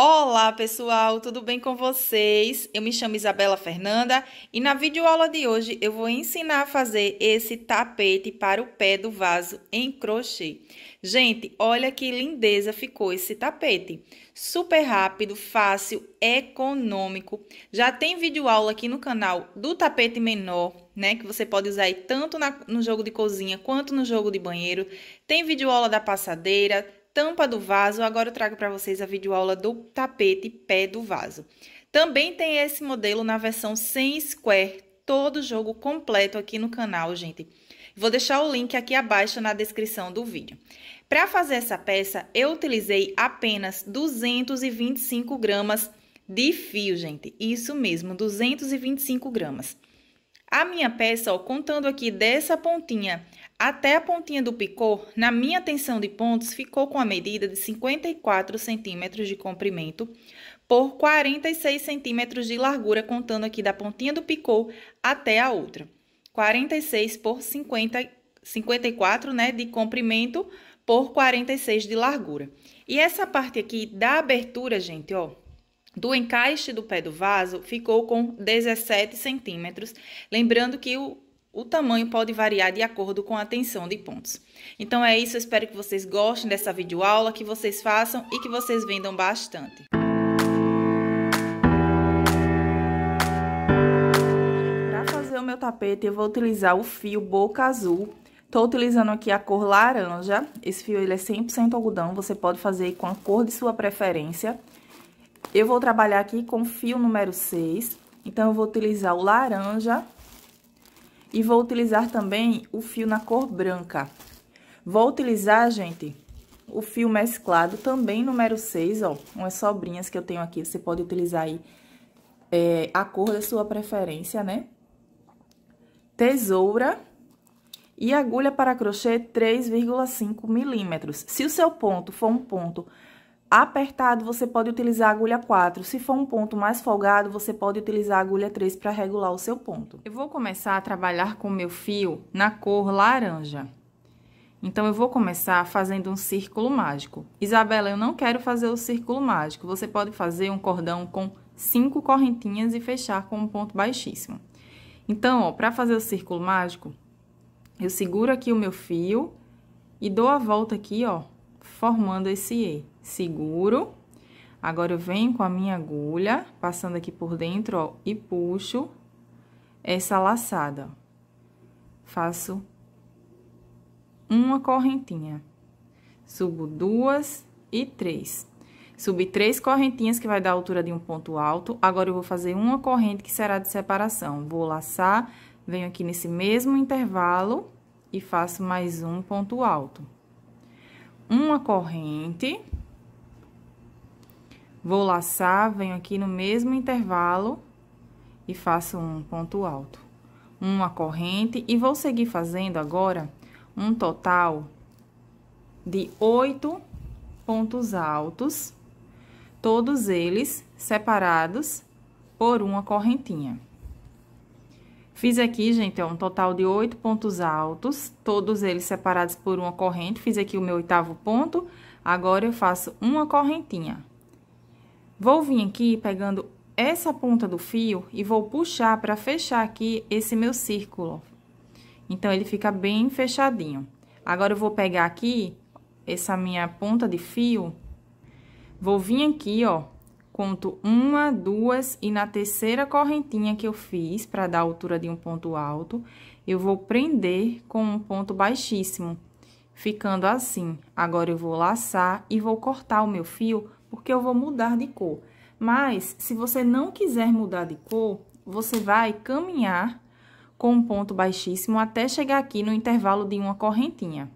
Olá pessoal, tudo bem com vocês? Eu me chamo Isabela Fernanda e na videoaula de hoje eu vou ensinar a fazer esse tapete para o pé do vaso em crochê. Gente, olha que lindeza ficou esse tapete. Super rápido, fácil, econômico. Já tem videoaula aqui no canal do tapete menor, né? Que você pode usar aí tanto na, no jogo de cozinha quanto no jogo de banheiro. Tem videoaula da passadeira, tampa do vaso, agora eu trago para vocês a videoaula do tapete pé do vaso. Também tem esse modelo na versão sem square, todo jogo completo aqui no canal, gente. Vou deixar o link aqui abaixo na descrição do vídeo. Para fazer essa peça, eu utilizei apenas 225 gramas de fio, gente. Isso mesmo, 225 gramas. A minha peça, ó, contando aqui dessa pontinha até a pontinha do picô, na minha tensão de pontos, ficou com a medida de 54 centímetros de comprimento por 46 centímetros de largura, contando aqui da pontinha do picô até a outra. 46 por 50, 54 né, de comprimento por 46 de largura. E essa parte aqui da abertura, gente, ó, do encaixe do pé do vaso ficou com 17 centímetros. Lembrando que o o tamanho pode variar de acordo com a tensão de pontos. Então é isso, espero que vocês gostem dessa videoaula, que vocês façam e que vocês vendam bastante. Para fazer o meu tapete, eu vou utilizar o fio boca azul. Tô utilizando aqui a cor laranja, esse fio ele é 100% algodão, você pode fazer com a cor de sua preferência. Eu vou trabalhar aqui com fio número 6, então eu vou utilizar o laranja e vou utilizar também o fio na cor branca. Vou utilizar, gente, o fio mesclado também número 6, ó. Umas sobrinhas que eu tenho aqui, você pode utilizar aí é, a cor da sua preferência, né? Tesoura e agulha para crochê 3,5 milímetros. Se o seu ponto for um ponto apertado, você pode utilizar a agulha 4. Se for um ponto mais folgado, você pode utilizar a agulha 3 para regular o seu ponto. Eu vou começar a trabalhar com meu fio na cor laranja. Então, eu vou começar fazendo um círculo mágico. Isabela, eu não quero fazer o círculo mágico. Você pode fazer um cordão com cinco correntinhas e fechar com um ponto baixíssimo. Então, ó, para fazer o círculo mágico, eu seguro aqui o meu fio e dou a volta aqui, ó, formando esse E seguro. Agora eu venho com a minha agulha, passando aqui por dentro, ó, e puxo essa laçada. Faço uma correntinha. Subo duas e três. Subi três correntinhas, que vai dar a altura de um ponto alto. Agora, eu vou fazer uma corrente que será de separação. Vou laçar, venho aqui nesse mesmo intervalo e faço mais um ponto alto. Uma corrente Vou laçar, venho aqui no mesmo intervalo e faço um ponto alto. Uma corrente e vou seguir fazendo agora um total de oito pontos altos, todos eles separados por uma correntinha. Fiz aqui, gente, um total de oito pontos altos, todos eles separados por uma corrente. Fiz aqui o meu oitavo ponto, agora eu faço uma correntinha. Vou vir aqui pegando essa ponta do fio e vou puxar para fechar aqui esse meu círculo. Então, ele fica bem fechadinho. Agora, eu vou pegar aqui essa minha ponta de fio, vou vir aqui, ó, conto uma, duas e na terceira correntinha que eu fiz para dar a altura de um ponto alto, eu vou prender com um ponto baixíssimo, ficando assim. Agora, eu vou laçar e vou cortar o meu fio porque eu vou mudar de cor. Mas, se você não quiser mudar de cor, você vai caminhar com um ponto baixíssimo até chegar aqui no intervalo de uma correntinha.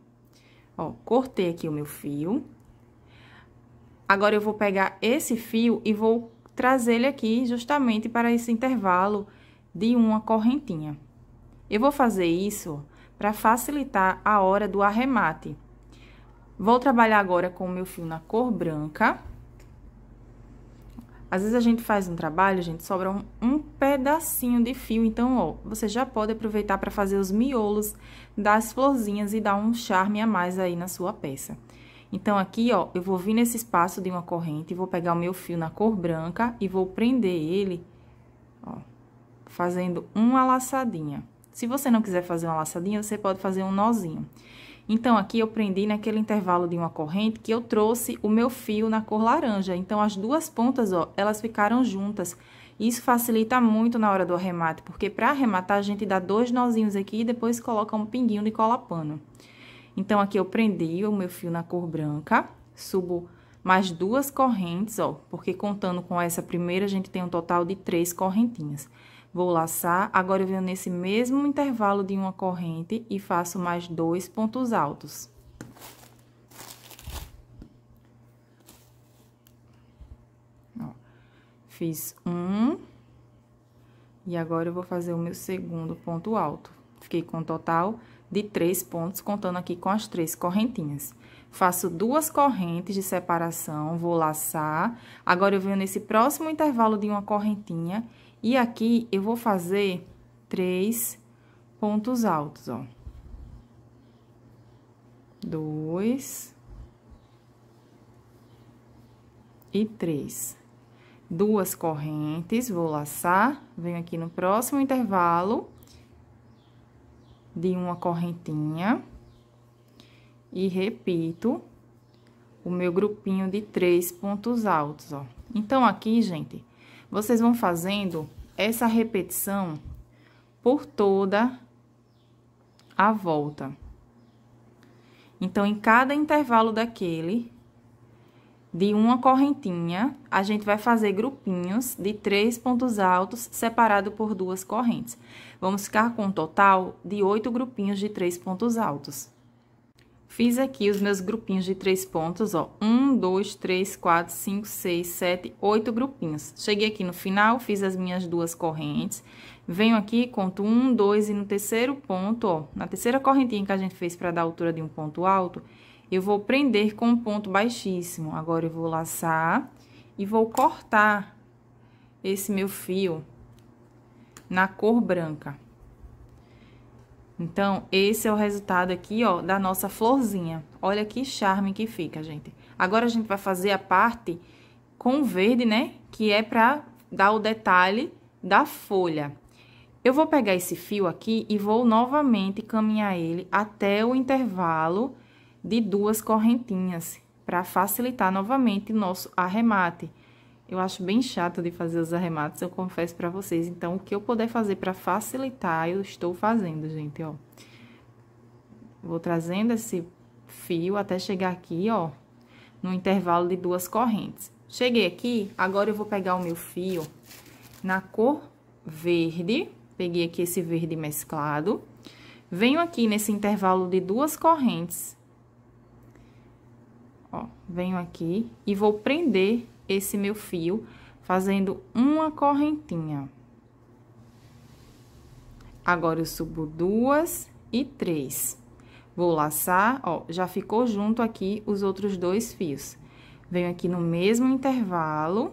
Ó, cortei aqui o meu fio. Agora, eu vou pegar esse fio e vou trazer ele aqui justamente para esse intervalo de uma correntinha. Eu vou fazer isso para facilitar a hora do arremate. Vou trabalhar agora com o meu fio na cor branca. Às vezes a gente faz um trabalho, gente, sobra um, um pedacinho de fio, então, ó, você já pode aproveitar para fazer os miolos das florzinhas e dar um charme a mais aí na sua peça. Então, aqui, ó, eu vou vir nesse espaço de uma corrente, vou pegar o meu fio na cor branca e vou prender ele, ó, fazendo uma laçadinha. Se você não quiser fazer uma laçadinha, você pode fazer um nozinho. Então, aqui eu prendi naquele intervalo de uma corrente que eu trouxe o meu fio na cor laranja. Então, as duas pontas, ó, elas ficaram juntas. Isso facilita muito na hora do arremate, porque para arrematar a gente dá dois nozinhos aqui e depois coloca um pinguinho de cola pano. Então, aqui eu prendi o meu fio na cor branca, subo mais duas correntes, ó, porque contando com essa primeira, a gente tem um total de três correntinhas. Vou laçar, agora eu venho nesse mesmo intervalo de uma corrente e faço mais dois pontos altos. Ó, fiz um, e agora eu vou fazer o meu segundo ponto alto. Fiquei com um total de três pontos, contando aqui com as três correntinhas. Faço duas correntes de separação, vou laçar, agora eu venho nesse próximo intervalo de uma correntinha e aqui, eu vou fazer três pontos altos, ó. Dois. E três. Duas correntes, vou laçar, venho aqui no próximo intervalo de uma correntinha e repito o meu grupinho de três pontos altos, ó. Então, aqui, gente, vocês vão fazendo essa repetição por toda a volta. Então, em cada intervalo daquele, de uma correntinha, a gente vai fazer grupinhos de três pontos altos separado por duas correntes. Vamos ficar com um total de oito grupinhos de três pontos altos. Fiz aqui os meus grupinhos de três pontos, ó. Um, dois, três, quatro, cinco, seis, sete, oito grupinhos. Cheguei aqui no final, fiz as minhas duas correntes. Venho aqui, conto um, dois e no terceiro ponto, ó. Na terceira correntinha que a gente fez para dar a altura de um ponto alto, eu vou prender com um ponto baixíssimo. Agora, eu vou laçar e vou cortar esse meu fio na cor branca. Então, esse é o resultado aqui, ó, da nossa florzinha. Olha que charme que fica, gente. Agora, a gente vai fazer a parte com verde, né? Que é pra dar o detalhe da folha. Eu vou pegar esse fio aqui e vou novamente caminhar ele até o intervalo de duas correntinhas, para facilitar novamente o nosso arremate. Eu acho bem chato de fazer os arremates, eu confesso para vocês. Então, o que eu puder fazer para facilitar, eu estou fazendo, gente, ó. Vou trazendo esse fio até chegar aqui, ó, no intervalo de duas correntes. Cheguei aqui, agora eu vou pegar o meu fio na cor verde, peguei aqui esse verde mesclado. Venho aqui nesse intervalo de duas correntes. Ó, venho aqui e vou prender esse meu fio, fazendo uma correntinha. Agora, eu subo duas e três. Vou laçar, ó, já ficou junto aqui os outros dois fios. Venho aqui no mesmo intervalo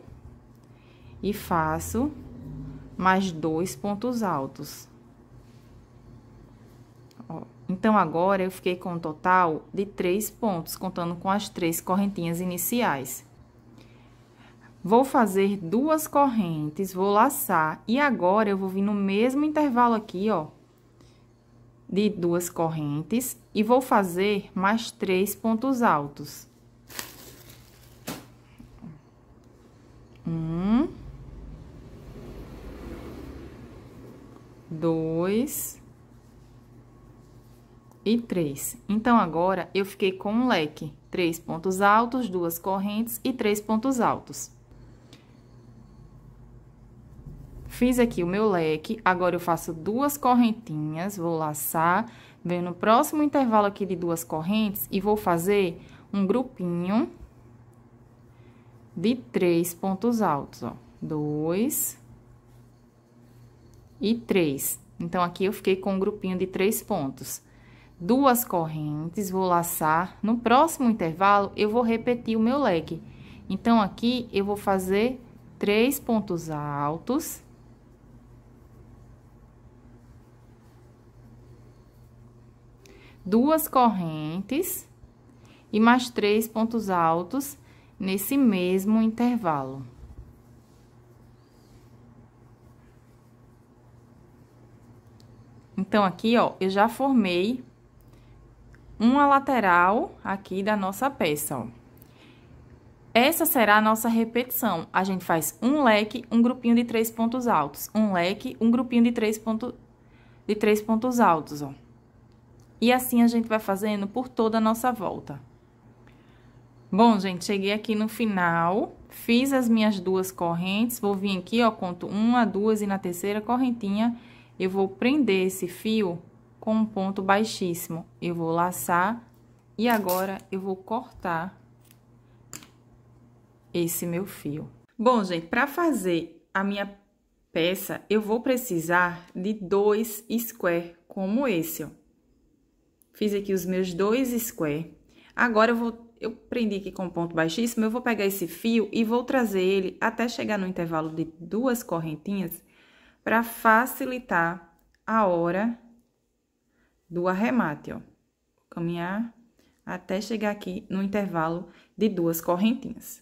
e faço mais dois pontos altos. Ó, então, agora, eu fiquei com um total de três pontos, contando com as três correntinhas iniciais. Vou fazer duas correntes, vou laçar, e agora eu vou vir no mesmo intervalo aqui, ó, de duas correntes, e vou fazer mais três pontos altos. Um. Dois. E três. Então, agora, eu fiquei com um leque. Três pontos altos, duas correntes e três pontos altos. Fiz aqui o meu leque, agora eu faço duas correntinhas, vou laçar, venho no próximo intervalo aqui de duas correntes e vou fazer um grupinho de três pontos altos, ó. Dois e três. Então, aqui eu fiquei com um grupinho de três pontos. Duas correntes, vou laçar. No próximo intervalo, eu vou repetir o meu leque. Então, aqui eu vou fazer três pontos altos duas correntes e mais três pontos altos nesse mesmo intervalo. Então, aqui, ó, eu já formei uma lateral aqui da nossa peça, ó. Essa será a nossa repetição. A gente faz um leque, um grupinho de três pontos altos. Um leque, um grupinho de três, ponto... de três pontos altos, ó. E assim a gente vai fazendo por toda a nossa volta. Bom, gente, cheguei aqui no final, fiz as minhas duas correntes, vou vir aqui, ó, conto uma, duas e na terceira correntinha eu vou prender esse fio com um ponto baixíssimo. Eu vou laçar e agora eu vou cortar esse meu fio. Bom, gente, para fazer a minha peça, eu vou precisar de dois square como esse, ó. Fiz aqui os meus dois square. Agora, eu vou... Eu prendi aqui com ponto baixíssimo, eu vou pegar esse fio e vou trazer ele até chegar no intervalo de duas correntinhas para facilitar a hora do arremate, ó. Vou caminhar até chegar aqui no intervalo de duas correntinhas.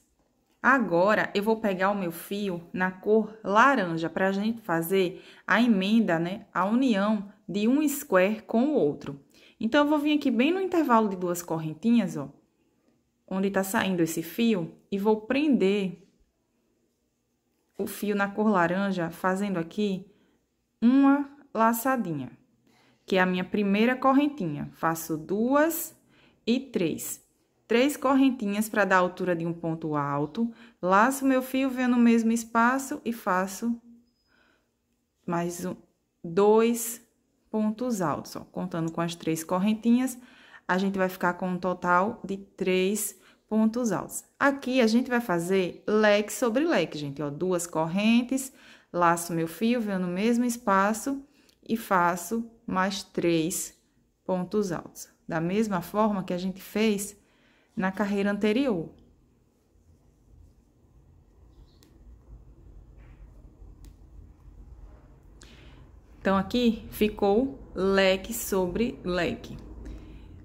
Agora, eu vou pegar o meu fio na cor laranja para a gente fazer a emenda, né? A união de um square com o outro. Então, eu vou vir aqui bem no intervalo de duas correntinhas, ó, onde tá saindo esse fio, e vou prender o fio na cor laranja, fazendo aqui uma laçadinha, que é a minha primeira correntinha. Faço duas e três. Três correntinhas para dar a altura de um ponto alto, laço meu fio, venho no mesmo espaço e faço mais um, dois, pontos altos, ó. Contando com as três correntinhas, a gente vai ficar com um total de três pontos altos. Aqui, a gente vai fazer leque sobre leque, gente, ó. Duas correntes, laço meu fio, venho no mesmo espaço e faço mais três pontos altos. Da mesma forma que a gente fez na carreira anterior. Então, aqui ficou leque sobre leque.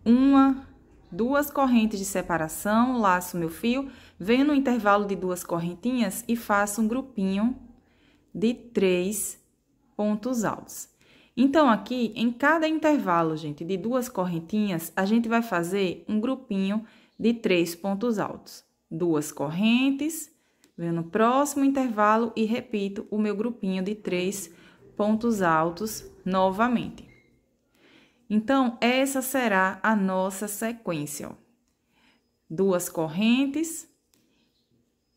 Uma, duas correntes de separação, laço meu fio, venho no intervalo de duas correntinhas e faço um grupinho de três pontos altos. Então, aqui, em cada intervalo, gente, de duas correntinhas, a gente vai fazer um grupinho de três pontos altos. Duas correntes, venho no próximo intervalo e repito o meu grupinho de três pontos pontos altos novamente. Então, essa será a nossa sequência. Ó. Duas correntes.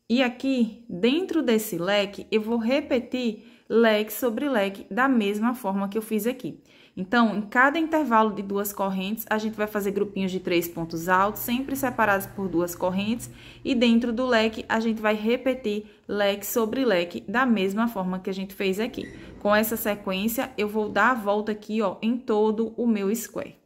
E aqui, dentro desse leque, eu vou repetir leque sobre leque da mesma forma que eu fiz aqui. Então, em cada intervalo de duas correntes, a gente vai fazer grupinhos de três pontos altos, sempre separados por duas correntes, e dentro do leque, a gente vai repetir leque sobre leque, da mesma forma que a gente fez aqui. Com essa sequência, eu vou dar a volta aqui, ó, em todo o meu square.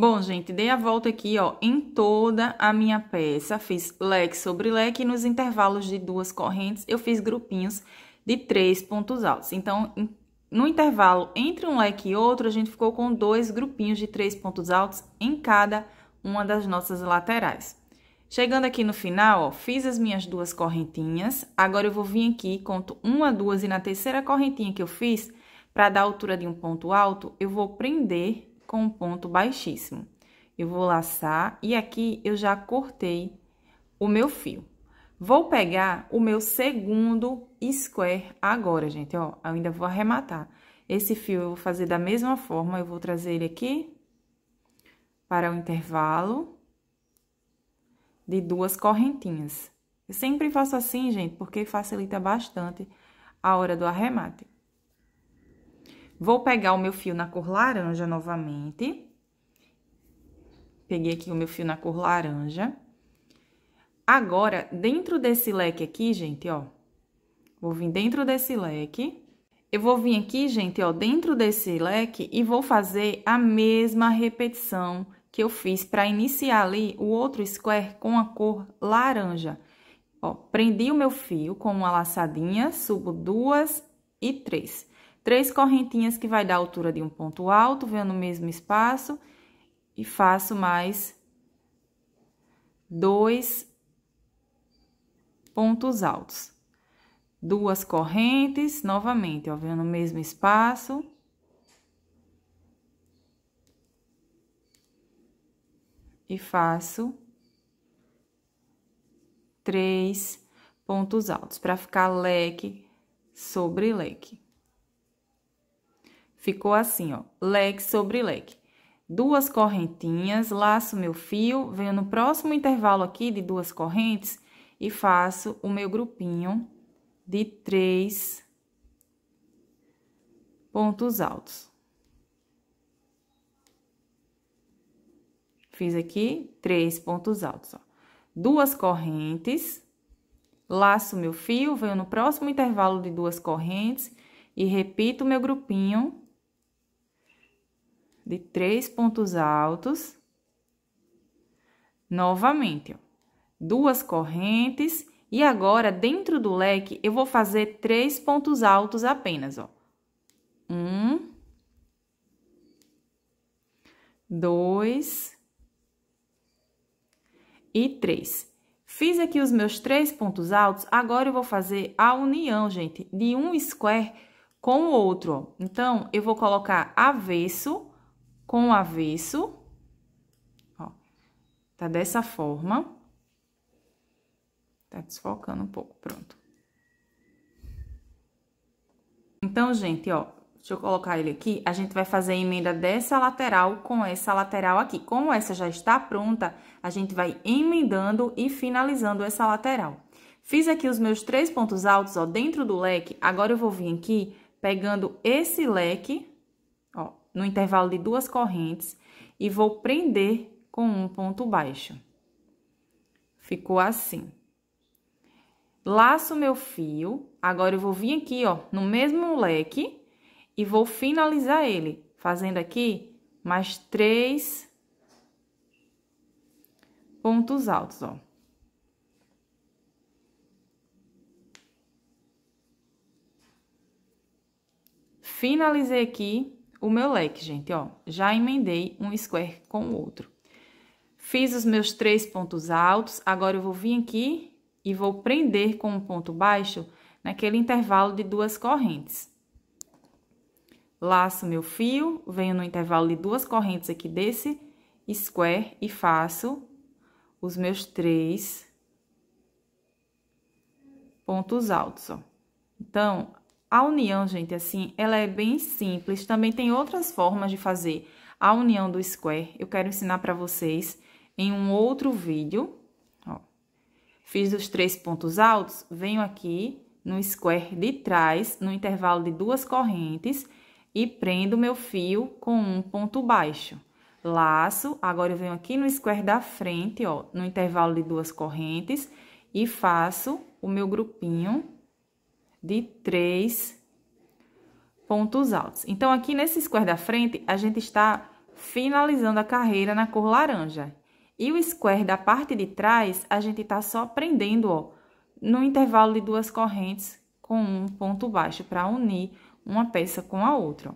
Bom, gente, dei a volta aqui, ó, em toda a minha peça, fiz leque sobre leque, e nos intervalos de duas correntes, eu fiz grupinhos de três pontos altos. Então, em no intervalo entre um leque e outro, a gente ficou com dois grupinhos de três pontos altos em cada uma das nossas laterais. Chegando aqui no final, ó, fiz as minhas duas correntinhas, agora eu vou vir aqui, conto uma, duas, e na terceira correntinha que eu fiz, para dar a altura de um ponto alto, eu vou prender com um ponto baixíssimo. Eu vou laçar e aqui eu já cortei o meu fio. Vou pegar o meu segundo square agora, gente, ó. Eu ainda vou arrematar. Esse fio eu vou fazer da mesma forma, eu vou trazer ele aqui para o intervalo de duas correntinhas. Eu sempre faço assim, gente, porque facilita bastante a hora do arremate. Vou pegar o meu fio na cor laranja novamente. Peguei aqui o meu fio na cor laranja. Agora, dentro desse leque aqui, gente, ó, vou vir dentro desse leque. Eu vou vir aqui, gente, ó, dentro desse leque e vou fazer a mesma repetição que eu fiz para iniciar ali o outro square com a cor laranja. Ó, prendi o meu fio com uma laçadinha, subo duas e três. Três correntinhas que vai dar a altura de um ponto alto, venho no mesmo espaço e faço mais dois pontos altos. Duas correntes, novamente, ó, vendo o mesmo espaço. E faço três pontos altos, para ficar leque sobre leque. Ficou assim, ó, leque sobre leque duas correntinhas, laço meu fio, venho no próximo intervalo aqui de duas correntes e faço o meu grupinho de três pontos altos. Fiz aqui três pontos altos, ó. Duas correntes, laço meu fio, venho no próximo intervalo de duas correntes e repito o meu grupinho de três pontos altos novamente, ó duas correntes e agora dentro do leque eu vou fazer três pontos altos apenas, ó. Um, dois e três. Fiz aqui os meus três pontos altos, agora eu vou fazer a união, gente, de um square com o outro. Ó. Então, eu vou colocar avesso com avesso, ó, tá dessa forma. Tá desfocando um pouco, pronto. Então, gente, ó, deixa eu colocar ele aqui. A gente vai fazer a emenda dessa lateral com essa lateral aqui. Como essa já está pronta, a gente vai emendando e finalizando essa lateral. Fiz aqui os meus três pontos altos, ó, dentro do leque. Agora, eu vou vir aqui pegando esse leque, ó, no intervalo de duas correntes, e vou prender com um ponto baixo. Ficou assim laço meu fio, agora eu vou vir aqui, ó, no mesmo leque e vou finalizar ele, fazendo aqui mais três pontos altos, ó. Finalizei aqui o meu leque, gente, ó. Já emendei um square com o outro. Fiz os meus três pontos altos, agora eu vou vir aqui e vou prender com um ponto baixo naquele intervalo de duas correntes. Laço meu fio, venho no intervalo de duas correntes aqui desse square e faço os meus três pontos altos, ó. Então, a união, gente, assim, ela é bem simples. Também tem outras formas de fazer a união do square. Eu quero ensinar para vocês em um outro vídeo, Fiz os três pontos altos, venho aqui no square de trás, no intervalo de duas correntes, e prendo meu fio com um ponto baixo. Laço, agora eu venho aqui no square da frente, ó, no intervalo de duas correntes, e faço o meu grupinho de três pontos altos. Então, aqui nesse square da frente, a gente está finalizando a carreira na cor laranja. E o square da parte de trás, a gente tá só prendendo, ó, no intervalo de duas correntes com um ponto baixo para unir uma peça com a outra.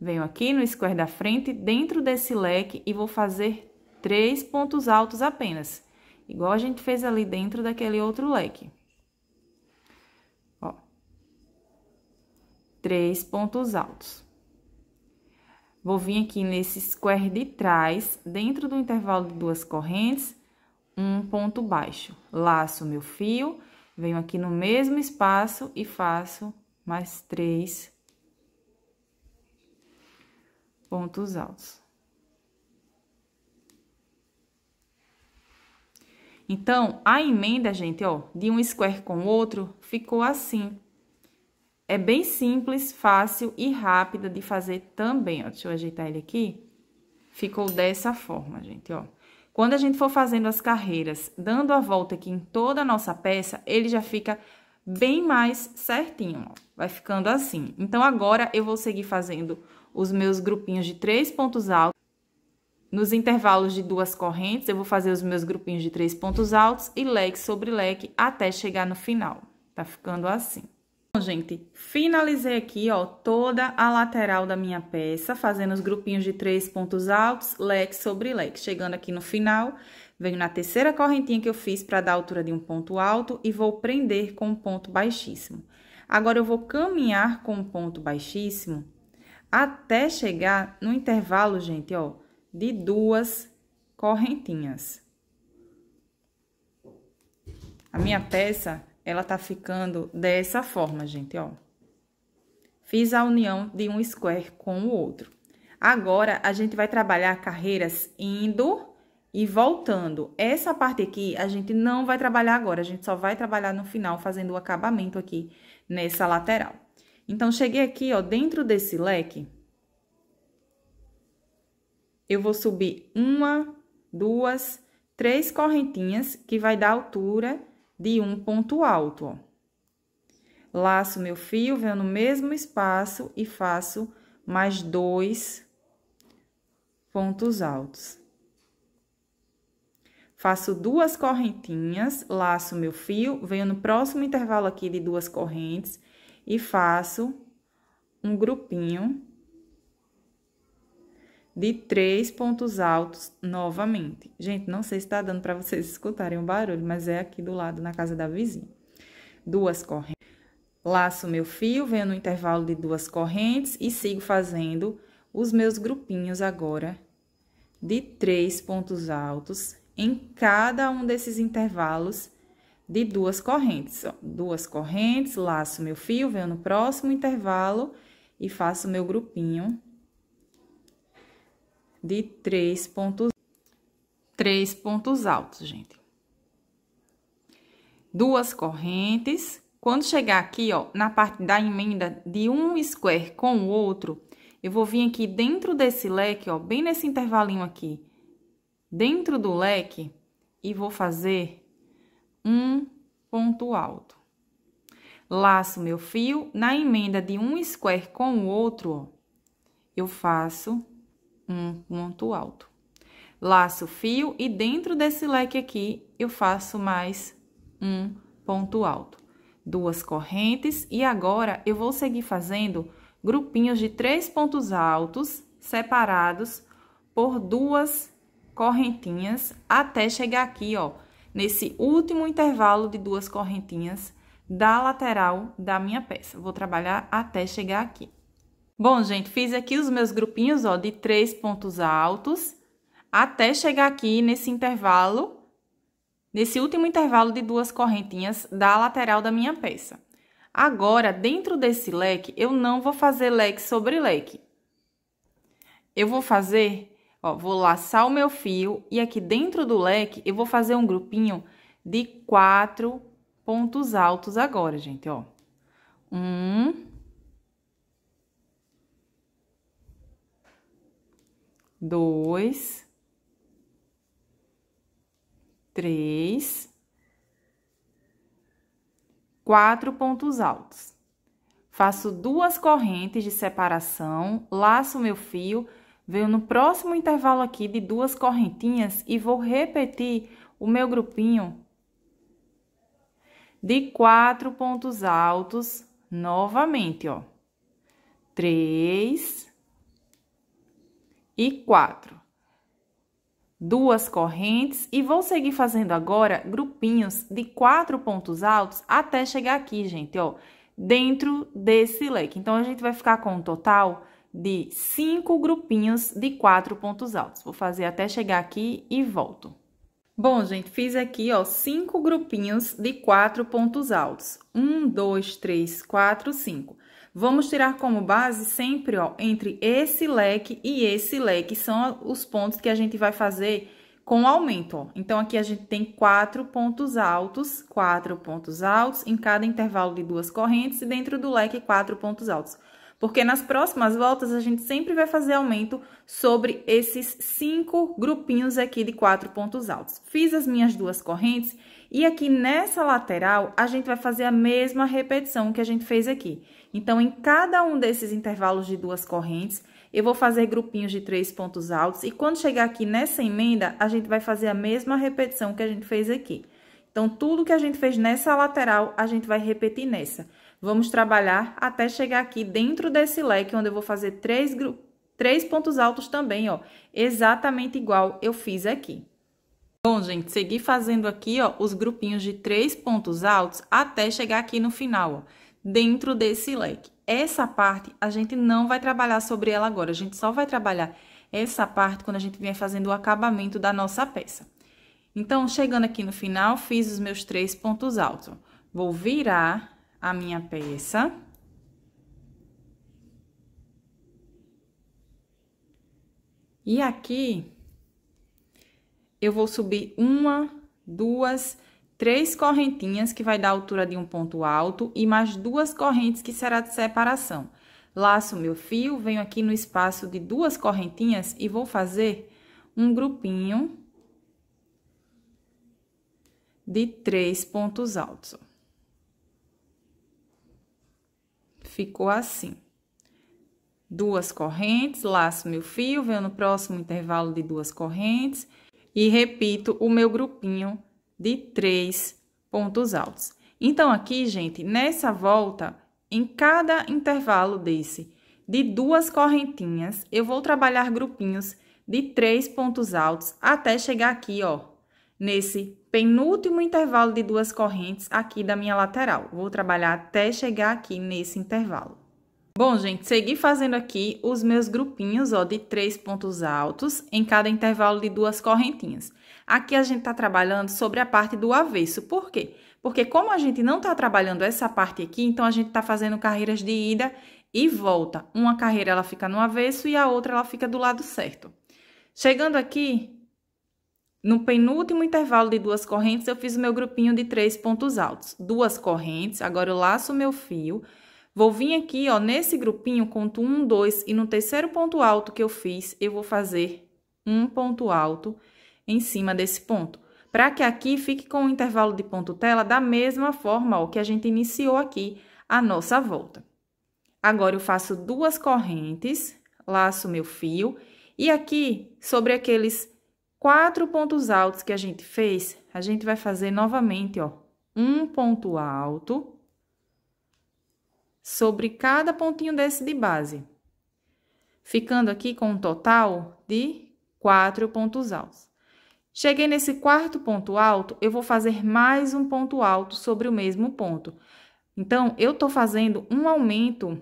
Venho aqui no square da frente, dentro desse leque, e vou fazer três pontos altos apenas. Igual a gente fez ali dentro daquele outro leque. Ó. Três pontos altos. Vou vir aqui nesse square de trás, dentro do intervalo de duas correntes, um ponto baixo. Laço meu fio, venho aqui no mesmo espaço e faço mais três pontos altos. Então, a emenda, gente, ó, de um square com o outro, ficou assim. É bem simples, fácil e rápida de fazer também, ó. Deixa eu ajeitar ele aqui. Ficou dessa forma, gente, ó. Quando a gente for fazendo as carreiras, dando a volta aqui em toda a nossa peça, ele já fica bem mais certinho, ó. Vai ficando assim. Então, agora eu vou seguir fazendo os meus grupinhos de três pontos altos. Nos intervalos de duas correntes, eu vou fazer os meus grupinhos de três pontos altos e leque sobre leque até chegar no final. Tá ficando assim. Bom, gente, finalizei aqui, ó, toda a lateral da minha peça, fazendo os grupinhos de três pontos altos, leque sobre leque. Chegando aqui no final, venho na terceira correntinha que eu fiz para dar a altura de um ponto alto e vou prender com um ponto baixíssimo. Agora, eu vou caminhar com um ponto baixíssimo até chegar no intervalo, gente, ó, de duas correntinhas. A minha peça ela tá ficando dessa forma, gente, ó. Fiz a união de um square com o outro. Agora, a gente vai trabalhar carreiras indo e voltando. Essa parte aqui, a gente não vai trabalhar agora, a gente só vai trabalhar no final, fazendo o acabamento aqui nessa lateral. Então, cheguei aqui, ó, dentro desse leque, eu vou subir uma, duas, três correntinhas, que vai dar altura de um ponto alto. Ó. Laço meu fio, venho no mesmo espaço e faço mais dois pontos altos. Faço duas correntinhas, laço meu fio, venho no próximo intervalo aqui de duas correntes e faço um grupinho de três pontos altos novamente. Gente, não sei se está dando para vocês escutarem o barulho, mas é aqui do lado, na casa da vizinha. Duas correntes. Laço meu fio, venho no intervalo de duas correntes e sigo fazendo os meus grupinhos agora de três pontos altos em cada um desses intervalos de duas correntes. Duas correntes, laço meu fio, venho no próximo intervalo e faço meu grupinho de três pontos, três pontos altos, gente. Duas correntes. Quando chegar aqui, ó, na parte da emenda de um square com o outro, eu vou vir aqui dentro desse leque, ó, bem nesse intervalinho aqui, dentro do leque, e vou fazer um ponto alto. Laço meu fio, na emenda de um square com o outro, ó, eu faço um ponto alto. Laço o fio e dentro desse leque aqui, eu faço mais um ponto alto. Duas correntes e agora eu vou seguir fazendo grupinhos de três pontos altos separados por duas correntinhas até chegar aqui, ó, nesse último intervalo de duas correntinhas da lateral da minha peça. Vou trabalhar até chegar aqui. Bom, gente, fiz aqui os meus grupinhos, ó, de três pontos altos, até chegar aqui nesse intervalo, nesse último intervalo de duas correntinhas da lateral da minha peça. Agora, dentro desse leque, eu não vou fazer leque sobre leque. Eu vou fazer, ó, vou laçar o meu fio e aqui dentro do leque eu vou fazer um grupinho de quatro pontos altos agora, gente, ó. Um, dois, três, quatro pontos altos. Faço duas correntes de separação, laço meu fio, venho no próximo intervalo aqui de duas correntinhas e vou repetir o meu grupinho de quatro pontos altos novamente, ó. Três, e quatro. Duas correntes e vou seguir fazendo agora grupinhos de quatro pontos altos até chegar aqui, gente, ó, dentro desse leque. Então, a gente vai ficar com um total de cinco grupinhos de quatro pontos altos. Vou fazer até chegar aqui e volto. Bom, gente, fiz aqui, ó, cinco grupinhos de quatro pontos altos. Um, dois, três, quatro, cinco. Vamos tirar como base sempre, ó, entre esse leque e esse leque, são os pontos que a gente vai fazer com aumento, ó. Então, aqui a gente tem quatro pontos altos, quatro pontos altos em cada intervalo de duas correntes e dentro do leque quatro pontos altos. Porque nas próximas voltas, a gente sempre vai fazer aumento sobre esses cinco grupinhos aqui de quatro pontos altos. Fiz as minhas duas correntes e aqui nessa lateral, a gente vai fazer a mesma repetição que a gente fez aqui. Então, em cada um desses intervalos de duas correntes, eu vou fazer grupinhos de três pontos altos e quando chegar aqui nessa emenda, a gente vai fazer a mesma repetição que a gente fez aqui. Então, tudo que a gente fez nessa lateral, a gente vai repetir nessa. Vamos trabalhar até chegar aqui dentro desse leque, onde eu vou fazer três, três pontos altos também, ó. Exatamente igual eu fiz aqui. Bom, gente, segui fazendo aqui, ó, os grupinhos de três pontos altos até chegar aqui no final, ó dentro desse leque. Essa parte a gente não vai trabalhar sobre ela agora, a gente só vai trabalhar essa parte quando a gente vier fazendo o acabamento da nossa peça. Então, chegando aqui no final, fiz os meus três pontos altos. Vou virar a minha peça. E aqui, eu vou subir uma, duas, três três correntinhas que vai dar a altura de um ponto alto e mais duas correntes que será de separação. Laço meu fio, venho aqui no espaço de duas correntinhas e vou fazer um grupinho de três pontos altos. Ficou assim. Duas correntes, laço meu fio, venho no próximo intervalo de duas correntes e repito o meu grupinho de três pontos altos. Então, aqui, gente, nessa volta, em cada intervalo desse, de duas correntinhas, eu vou trabalhar grupinhos de três pontos altos até chegar aqui, ó, nesse penúltimo intervalo de duas correntes aqui da minha lateral. Vou trabalhar até chegar aqui nesse intervalo. Bom, gente, segui fazendo aqui os meus grupinhos, ó, de três pontos altos em cada intervalo de duas correntinhas. Aqui a gente está trabalhando sobre a parte do avesso. Por quê? Porque como a gente não está trabalhando essa parte aqui, então a gente está fazendo carreiras de ida e volta. Uma carreira ela fica no avesso e a outra ela fica do lado certo. Chegando aqui, no penúltimo intervalo de duas correntes, eu fiz o meu grupinho de três pontos altos. Duas correntes, agora eu laço o meu fio, Vou vir aqui, ó, nesse grupinho, conto um, dois, e no terceiro ponto alto que eu fiz, eu vou fazer um ponto alto em cima desse ponto, para que aqui fique com o intervalo de ponto tela da mesma forma ó, que a gente iniciou aqui a nossa volta. Agora, eu faço duas correntes, laço meu fio, e aqui, sobre aqueles quatro pontos altos que a gente fez, a gente vai fazer novamente, ó, um ponto alto sobre cada pontinho desse de base, ficando aqui com um total de quatro pontos altos. Cheguei nesse quarto ponto alto, eu vou fazer mais um ponto alto sobre o mesmo ponto. Então, eu estou fazendo um aumento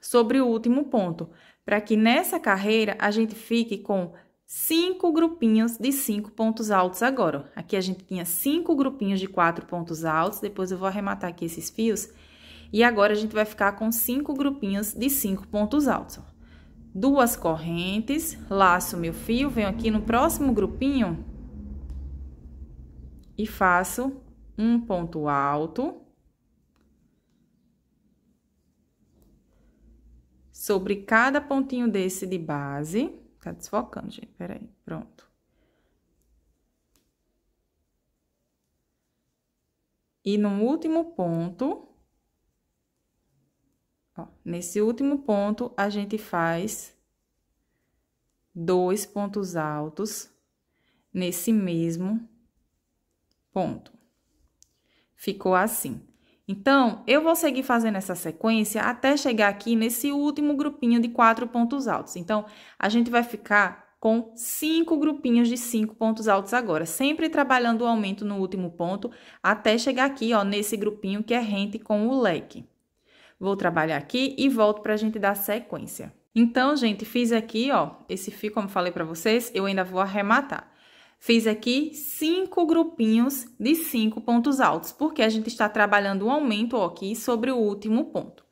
sobre o último ponto, para que nessa carreira a gente fique com cinco grupinhos de cinco pontos altos agora. Aqui a gente tinha cinco grupinhos de quatro pontos altos, depois eu vou arrematar aqui esses fios, e agora a gente vai ficar com cinco grupinhos de cinco pontos altos duas correntes, laço meu fio, venho aqui no próximo grupinho e faço um ponto alto. Sobre cada pontinho desse de base, tá desfocando, gente, peraí, pronto. E no último ponto, Ó, nesse último ponto, a gente faz dois pontos altos nesse mesmo ponto. Ficou assim. Então, eu vou seguir fazendo essa sequência até chegar aqui nesse último grupinho de quatro pontos altos. Então, a gente vai ficar com cinco grupinhos de cinco pontos altos agora, sempre trabalhando o aumento no último ponto até chegar aqui, ó, nesse grupinho que é rente com o leque. Vou trabalhar aqui e volto para a gente dar sequência. Então, gente, fiz aqui, ó, esse fio, como falei para vocês, eu ainda vou arrematar. Fiz aqui cinco grupinhos de cinco pontos altos, porque a gente está trabalhando o um aumento, ó, aqui sobre o último ponto.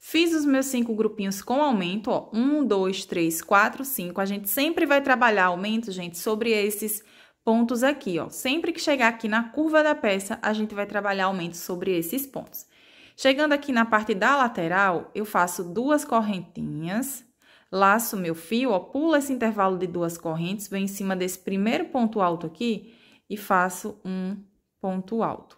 Fiz os meus cinco grupinhos com aumento, ó, um, dois, três, quatro, cinco. A gente sempre vai trabalhar aumento, gente, sobre esses pontos aqui, ó. Sempre que chegar aqui na curva da peça, a gente vai trabalhar aumento sobre esses pontos. Chegando aqui na parte da lateral, eu faço duas correntinhas, laço meu fio, ó, pulo esse intervalo de duas correntes, venho em cima desse primeiro ponto alto aqui e faço um ponto alto.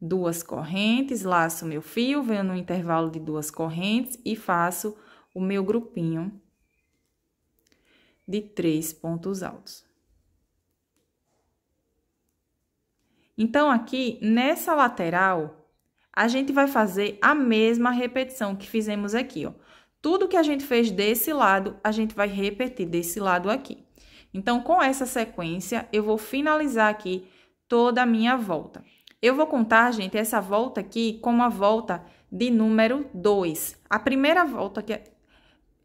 Duas correntes, laço meu fio, venho no intervalo de duas correntes e faço o meu grupinho de três pontos altos. Então, aqui nessa lateral, a gente vai fazer a mesma repetição que fizemos aqui, ó. Tudo que a gente fez desse lado, a gente vai repetir desse lado aqui. Então, com essa sequência, eu vou finalizar aqui toda a minha volta. Eu vou contar, gente, essa volta aqui como a volta de número 2. A primeira volta que... É,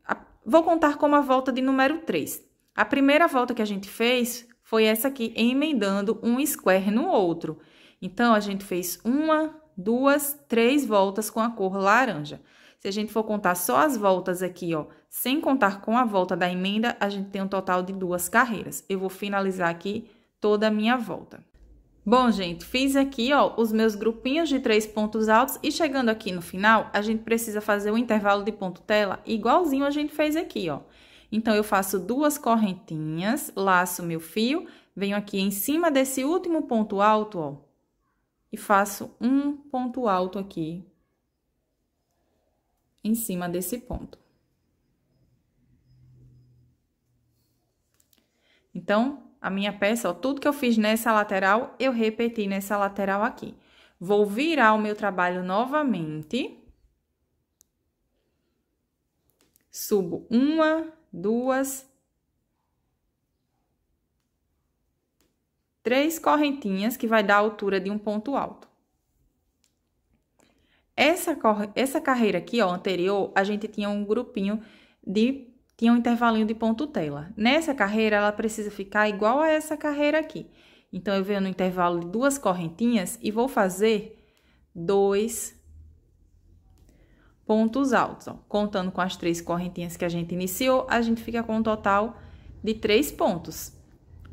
a, vou contar como a volta de número 3. A primeira volta que a gente fez foi essa aqui, emendando um square no outro. Então, a gente fez uma, duas, três voltas com a cor laranja. Se a gente for contar só as voltas aqui, ó, sem contar com a volta da emenda, a gente tem um total de duas carreiras. Eu vou finalizar aqui toda a minha volta. Bom, gente, fiz aqui, ó, os meus grupinhos de três pontos altos e chegando aqui no final, a gente precisa fazer o um intervalo de ponto tela igualzinho a gente fez aqui, ó. Então, eu faço duas correntinhas, laço meu fio, venho aqui em cima desse último ponto alto, ó, e faço um ponto alto aqui em cima desse ponto. Então, a minha peça, ó, tudo que eu fiz nessa lateral, eu repeti nessa lateral aqui. Vou virar o meu trabalho novamente. Subo uma, duas, três correntinhas que vai dar a altura de um ponto alto. Essa, essa carreira aqui, ó, anterior, a gente tinha um grupinho de... tinha um intervalinho de ponto tela. Nessa carreira, ela precisa ficar igual a essa carreira aqui. Então, eu venho no intervalo de duas correntinhas e vou fazer dois pontos altos, ó. Contando com as três correntinhas que a gente iniciou, a gente fica com um total de três pontos.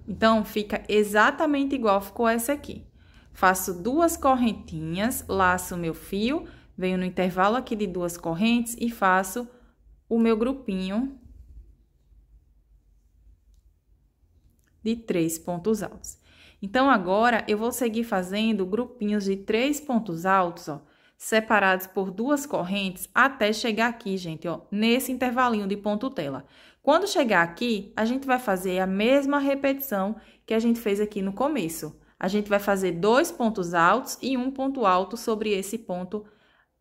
Então, fica exatamente igual ficou essa aqui. Faço duas correntinhas, laço o meu fio, venho no intervalo aqui de duas correntes e faço o meu grupinho de três pontos altos. Então, agora, eu vou seguir fazendo grupinhos de três pontos altos, ó, separados por duas correntes, até chegar aqui, gente, ó, nesse intervalinho de tela. Quando chegar aqui, a gente vai fazer a mesma repetição que a gente fez aqui no começo. A gente vai fazer dois pontos altos e um ponto alto sobre esse ponto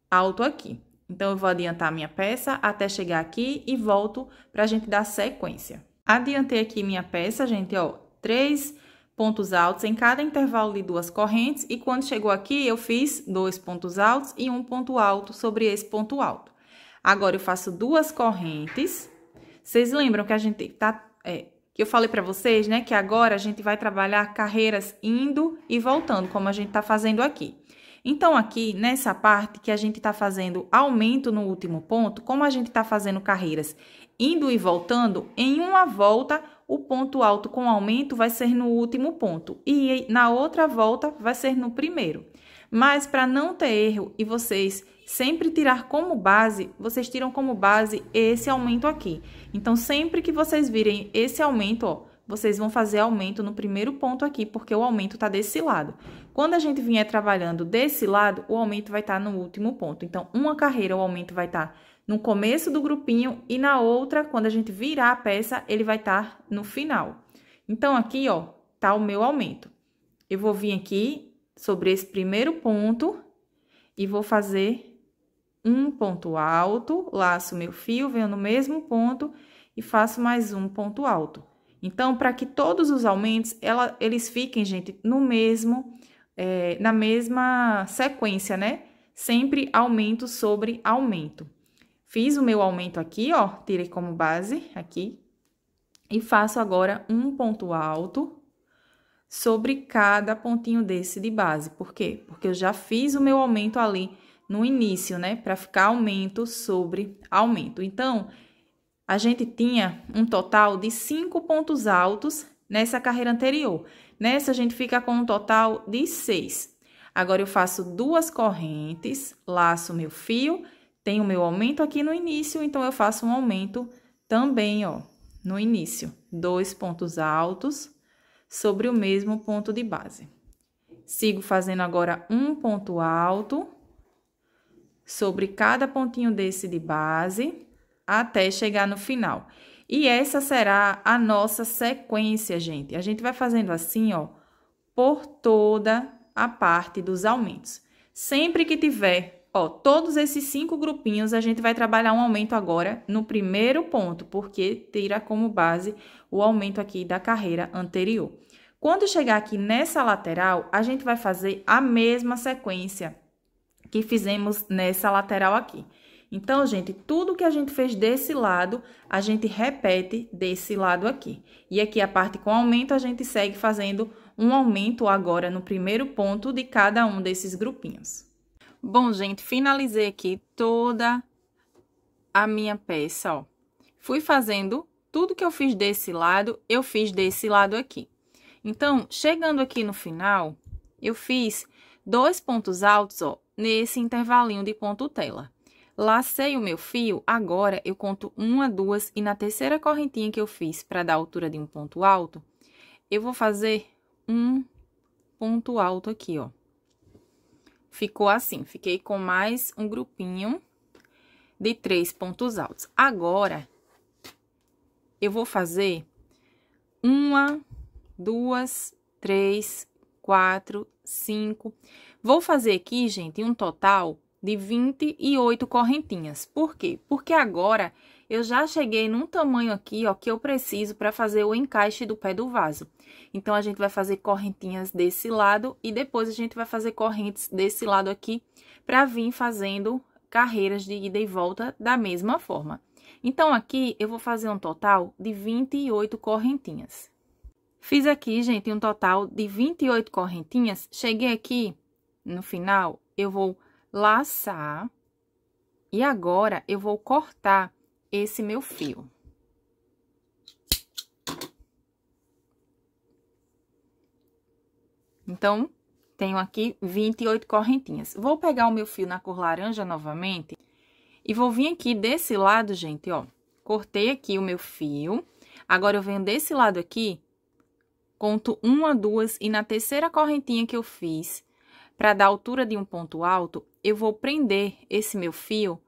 alto aqui. Então, eu vou adiantar minha peça até chegar aqui e volto para a gente dar sequência. Adiantei aqui minha peça, gente, ó, três pontos altos em cada intervalo de duas correntes e quando chegou aqui eu fiz dois pontos altos e um ponto alto sobre esse ponto alto. Agora eu faço duas correntes vocês lembram que a gente tá. É, que eu falei para vocês, né? Que agora a gente vai trabalhar carreiras indo e voltando, como a gente está fazendo aqui. Então, aqui nessa parte que a gente está fazendo aumento no último ponto, como a gente está fazendo carreiras indo e voltando, em uma volta o ponto alto com aumento vai ser no último ponto e na outra volta vai ser no primeiro. Mas para não ter erro e vocês sempre tirar como base, vocês tiram como base esse aumento aqui. Então, sempre que vocês virem esse aumento, ó, vocês vão fazer aumento no primeiro ponto aqui, porque o aumento está desse lado. Quando a gente vier trabalhando desse lado, o aumento vai estar tá no último ponto. Então, uma carreira, o aumento vai estar tá no começo do grupinho e na outra, quando a gente virar a peça, ele vai estar tá no final. Então, aqui, ó, tá o meu aumento. Eu vou vir aqui sobre esse primeiro ponto e vou fazer um ponto alto, laço meu fio, venho no mesmo ponto e faço mais um ponto alto. Então, para que todos os aumentos, ela, eles fiquem, gente, no mesmo, é, na mesma sequência, né? Sempre aumento sobre aumento. Fiz o meu aumento aqui, ó, tirei como base aqui. E faço agora um ponto alto sobre cada pontinho desse de base. Por quê? Porque eu já fiz o meu aumento ali no início, né, para ficar aumento sobre aumento. Então, a gente tinha um total de cinco pontos altos nessa carreira anterior. Nessa, a gente fica com um total de seis. Agora, eu faço duas correntes, laço meu fio, tenho meu aumento aqui no início, então, eu faço um aumento também, ó, no início. Dois pontos altos sobre o mesmo ponto de base. Sigo fazendo agora um ponto alto sobre cada pontinho desse de base até chegar no final. E essa será a nossa sequência, gente. A gente vai fazendo assim, ó, por toda a parte dos aumentos. Sempre que tiver, ó, todos esses cinco grupinhos, a gente vai trabalhar um aumento agora no primeiro ponto, porque tira como base o aumento aqui da carreira anterior. Quando chegar aqui nessa lateral, a gente vai fazer a mesma sequência, que fizemos nessa lateral aqui. Então, gente, tudo que a gente fez desse lado, a gente repete desse lado aqui. E aqui a parte com aumento, a gente segue fazendo um aumento agora no primeiro ponto de cada um desses grupinhos. Bom, gente, finalizei aqui toda a minha peça, ó. Fui fazendo tudo que eu fiz desse lado, eu fiz desse lado aqui. Então, chegando aqui no final, eu fiz dois pontos altos, ó, nesse intervalinho de ponto tela. Lacei o meu fio, agora eu conto uma, duas e na terceira correntinha que eu fiz para dar a altura de um ponto alto, eu vou fazer um ponto alto aqui, ó. Ficou assim, fiquei com mais um grupinho de três pontos altos. Agora, eu vou fazer uma, duas, três, quatro, cinco Vou fazer aqui, gente, um total de 28 correntinhas. Por quê? Porque agora eu já cheguei num tamanho aqui, ó, que eu preciso para fazer o encaixe do pé do vaso. Então, a gente vai fazer correntinhas desse lado e depois a gente vai fazer correntes desse lado aqui para vir fazendo carreiras de ida e volta da mesma forma. Então, aqui eu vou fazer um total de 28 correntinhas. Fiz aqui, gente, um total de 28 correntinhas. Cheguei aqui no final, eu vou laçar e agora eu vou cortar esse meu fio. Então, tenho aqui 28 correntinhas. Vou pegar o meu fio na cor laranja novamente e vou vir aqui desse lado, gente, ó. Cortei aqui o meu fio. Agora, eu venho desse lado aqui, conto uma, duas e na terceira correntinha que eu fiz, para dar altura de um ponto alto, eu vou prender esse meu fio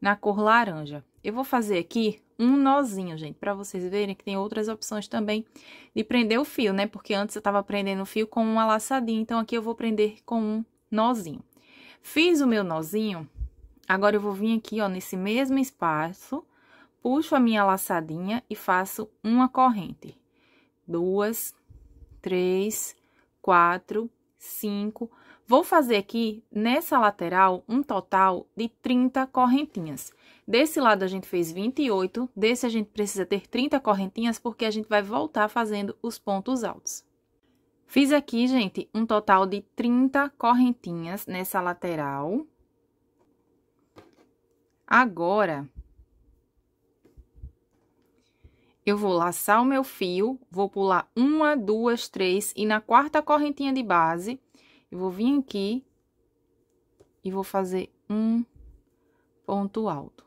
na cor laranja. Eu vou fazer aqui um nozinho, gente, para vocês verem que tem outras opções também de prender o fio, né? Porque antes eu estava prendendo o fio com uma laçadinha, então aqui eu vou prender com um nozinho. Fiz o meu nozinho, agora eu vou vir aqui, ó, nesse mesmo espaço, puxo a minha laçadinha e faço uma corrente. Duas, três, quatro, cinco Vou fazer aqui, nessa lateral, um total de 30 correntinhas. Desse lado, a gente fez 28, desse a gente precisa ter 30 correntinhas, porque a gente vai voltar fazendo os pontos altos. Fiz aqui, gente, um total de 30 correntinhas nessa lateral. Agora, eu vou laçar o meu fio, vou pular uma, duas, três, e na quarta correntinha de base, eu vou vir aqui e vou fazer um ponto alto.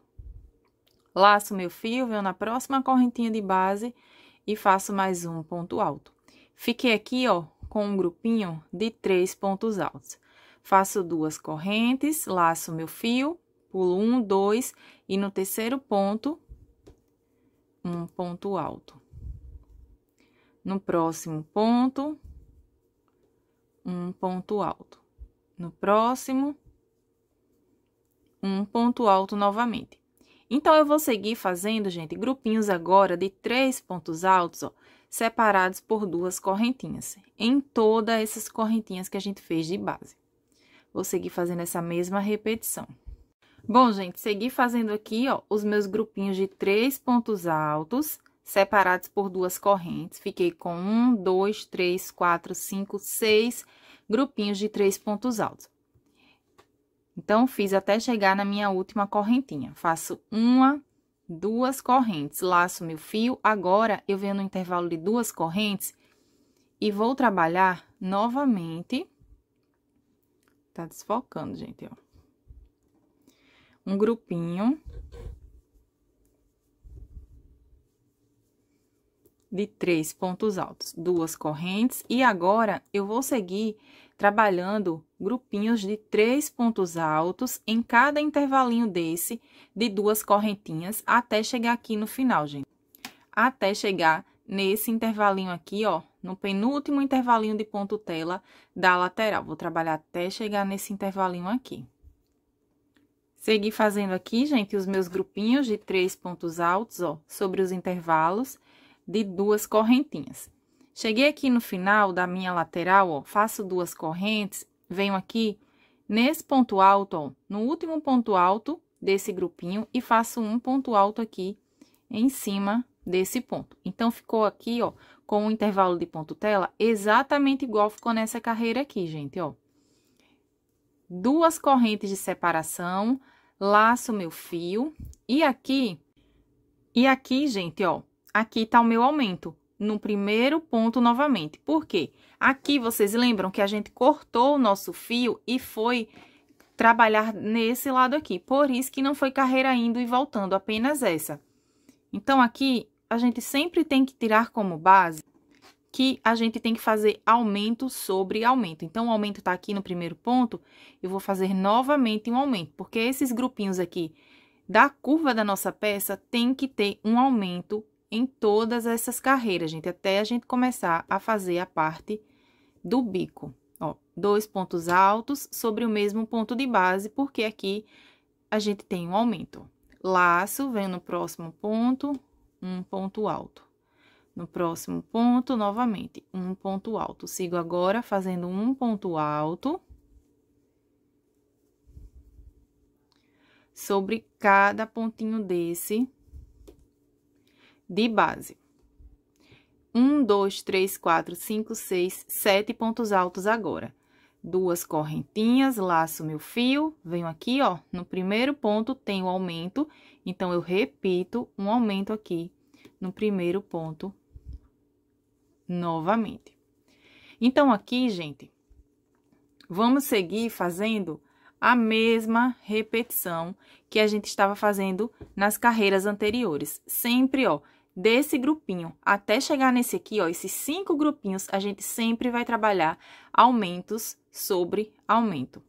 Laço meu fio, venho na próxima correntinha de base e faço mais um ponto alto. Fiquei aqui, ó, com um grupinho de três pontos altos. Faço duas correntes, laço meu fio, pulo um, dois e no terceiro ponto, um ponto alto. No próximo ponto, um ponto alto. No próximo, um ponto alto novamente. Então, eu vou seguir fazendo, gente, grupinhos agora de três pontos altos, ó, separados por duas correntinhas, em todas essas correntinhas que a gente fez de base. Vou seguir fazendo essa mesma repetição. Bom, gente, segui fazendo aqui, ó, os meus grupinhos de três pontos altos separados por duas correntes. Fiquei com um, dois, três, quatro, cinco, seis grupinhos de três pontos altos. Então, fiz até chegar na minha última correntinha. Faço uma, duas correntes, laço meu fio. Agora, eu venho no intervalo de duas correntes e vou trabalhar novamente. Tá desfocando, gente, ó. Um grupinho de três pontos altos, duas correntes, e agora eu vou seguir trabalhando grupinhos de três pontos altos em cada intervalinho desse de duas correntinhas até chegar aqui no final, gente. Até chegar nesse intervalinho aqui, ó, no penúltimo intervalinho de ponto tela da lateral. Vou trabalhar até chegar nesse intervalinho aqui. Segui fazendo aqui, gente, os meus grupinhos de três pontos altos, ó, sobre os intervalos de duas correntinhas. Cheguei aqui no final da minha lateral, ó, faço duas correntes, venho aqui nesse ponto alto, ó, no último ponto alto desse grupinho e faço um ponto alto aqui em cima desse ponto. Então, ficou aqui, ó, com o um intervalo de ponto tela exatamente igual ficou nessa carreira aqui, gente, ó. Duas correntes de separação, laço meu fio e aqui, e aqui, gente, ó, aqui está o meu aumento, no primeiro ponto novamente. Por quê? Aqui vocês lembram que a gente cortou o nosso fio e foi trabalhar nesse lado aqui. Por isso que não foi carreira indo e voltando, apenas essa. Então, aqui a gente sempre tem que tirar como base que a gente tem que fazer aumento sobre aumento. Então, o aumento está aqui no primeiro ponto, eu vou fazer novamente um aumento, porque esses grupinhos aqui da curva da nossa peça tem que ter um aumento em todas essas carreiras, gente, até a gente começar a fazer a parte do bico. Ó, dois pontos altos sobre o mesmo ponto de base, porque aqui a gente tem um aumento. Laço, vem no próximo ponto, um ponto alto. No próximo ponto, novamente, um ponto alto. Sigo agora fazendo um ponto alto. Sobre cada pontinho desse, de base. 1, 2, 3, 4, 5, 6, 7 pontos altos agora. Duas correntinhas, laço meu fio, venho aqui, ó, no primeiro ponto tem o aumento, então, eu repito um aumento aqui no primeiro ponto novamente. Então, aqui, gente, vamos seguir fazendo a mesma repetição que a gente estava fazendo nas carreiras anteriores. Sempre, ó, desse grupinho até chegar nesse aqui, ó, esses cinco grupinhos, a gente sempre vai trabalhar aumentos sobre aumento.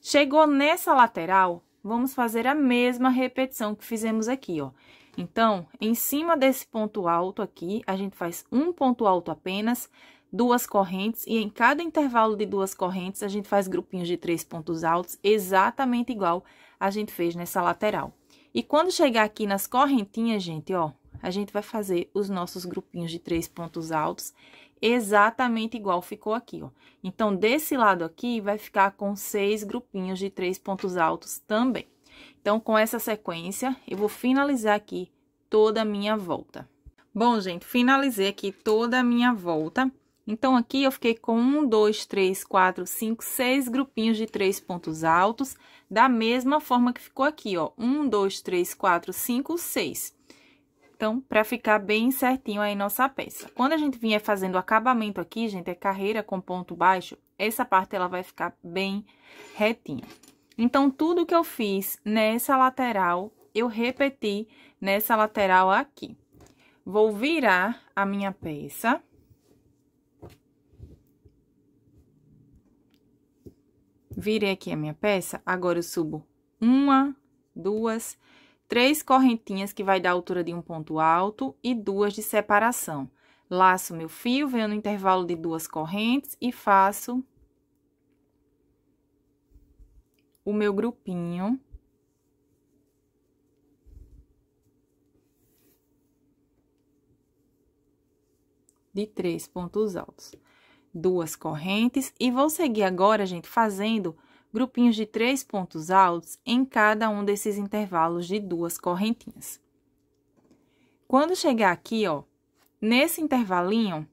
Chegou nessa lateral, vamos fazer a mesma repetição que fizemos aqui, ó. Então, em cima desse ponto alto aqui, a gente faz um ponto alto apenas, duas correntes, e em cada intervalo de duas correntes, a gente faz grupinhos de três pontos altos, exatamente igual a gente fez nessa lateral. E quando chegar aqui nas correntinhas, gente, ó, a gente vai fazer os nossos grupinhos de três pontos altos exatamente igual ficou aqui, ó. Então, desse lado aqui, vai ficar com seis grupinhos de três pontos altos também. Então, com essa sequência, eu vou finalizar aqui toda a minha volta. Bom, gente, finalizei aqui toda a minha volta. Então, aqui eu fiquei com um, dois, três, quatro, cinco, seis grupinhos de três pontos altos, da mesma forma que ficou aqui, ó. Um, dois, três, quatro, cinco, seis. Então, para ficar bem certinho aí nossa peça. Quando a gente vier fazendo o acabamento aqui, gente, é carreira com ponto baixo, essa parte ela vai ficar bem retinha. Então, tudo que eu fiz nessa lateral, eu repeti nessa lateral aqui. Vou virar a minha peça. Virei aqui a minha peça, agora eu subo uma, duas, três três correntinhas que vai dar a altura de um ponto alto e duas de separação. Laço meu fio, venho no intervalo de duas correntes e faço o meu grupinho. De três pontos altos. Duas correntes e vou seguir agora, gente, fazendo grupinhos de três pontos altos em cada um desses intervalos de duas correntinhas. Quando chegar aqui, ó, nesse intervalinho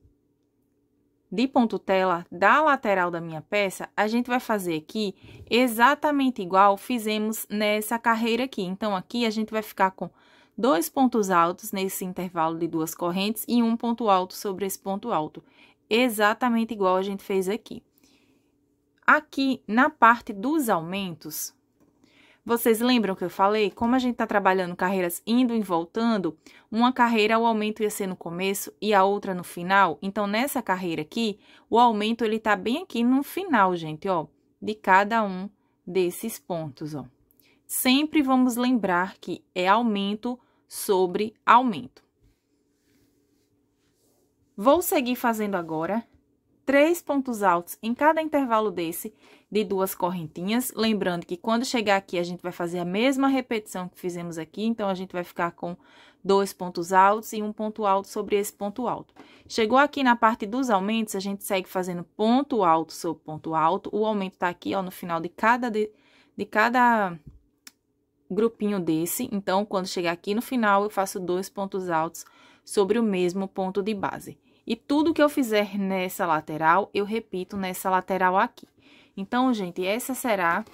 de ponto tela da lateral da minha peça, a gente vai fazer aqui exatamente igual fizemos nessa carreira aqui. Então, aqui a gente vai ficar com dois pontos altos nesse intervalo de duas correntes e um ponto alto sobre esse ponto alto. Exatamente igual a gente fez aqui. Aqui na parte dos aumentos, vocês lembram que eu falei? Como a gente está trabalhando carreiras indo e voltando, uma carreira o aumento ia ser no começo e a outra no final. Então, nessa carreira aqui, o aumento ele está bem aqui no final, gente, ó, de cada um desses pontos, ó. Sempre vamos lembrar que é aumento sobre aumento. Vou seguir fazendo agora três pontos altos em cada intervalo desse de duas correntinhas. Lembrando que quando chegar aqui, a gente vai fazer a mesma repetição que fizemos aqui. Então, a gente vai ficar com dois pontos altos e um ponto alto sobre esse ponto alto. Chegou aqui na parte dos aumentos, a gente segue fazendo ponto alto sobre ponto alto. O aumento tá aqui, ó, no final de cada, de, de cada grupinho desse. Então, quando chegar aqui no final, eu faço dois pontos altos sobre o mesmo ponto de base. E tudo que eu fizer nessa lateral, eu repito nessa lateral aqui. Então, gente, essa será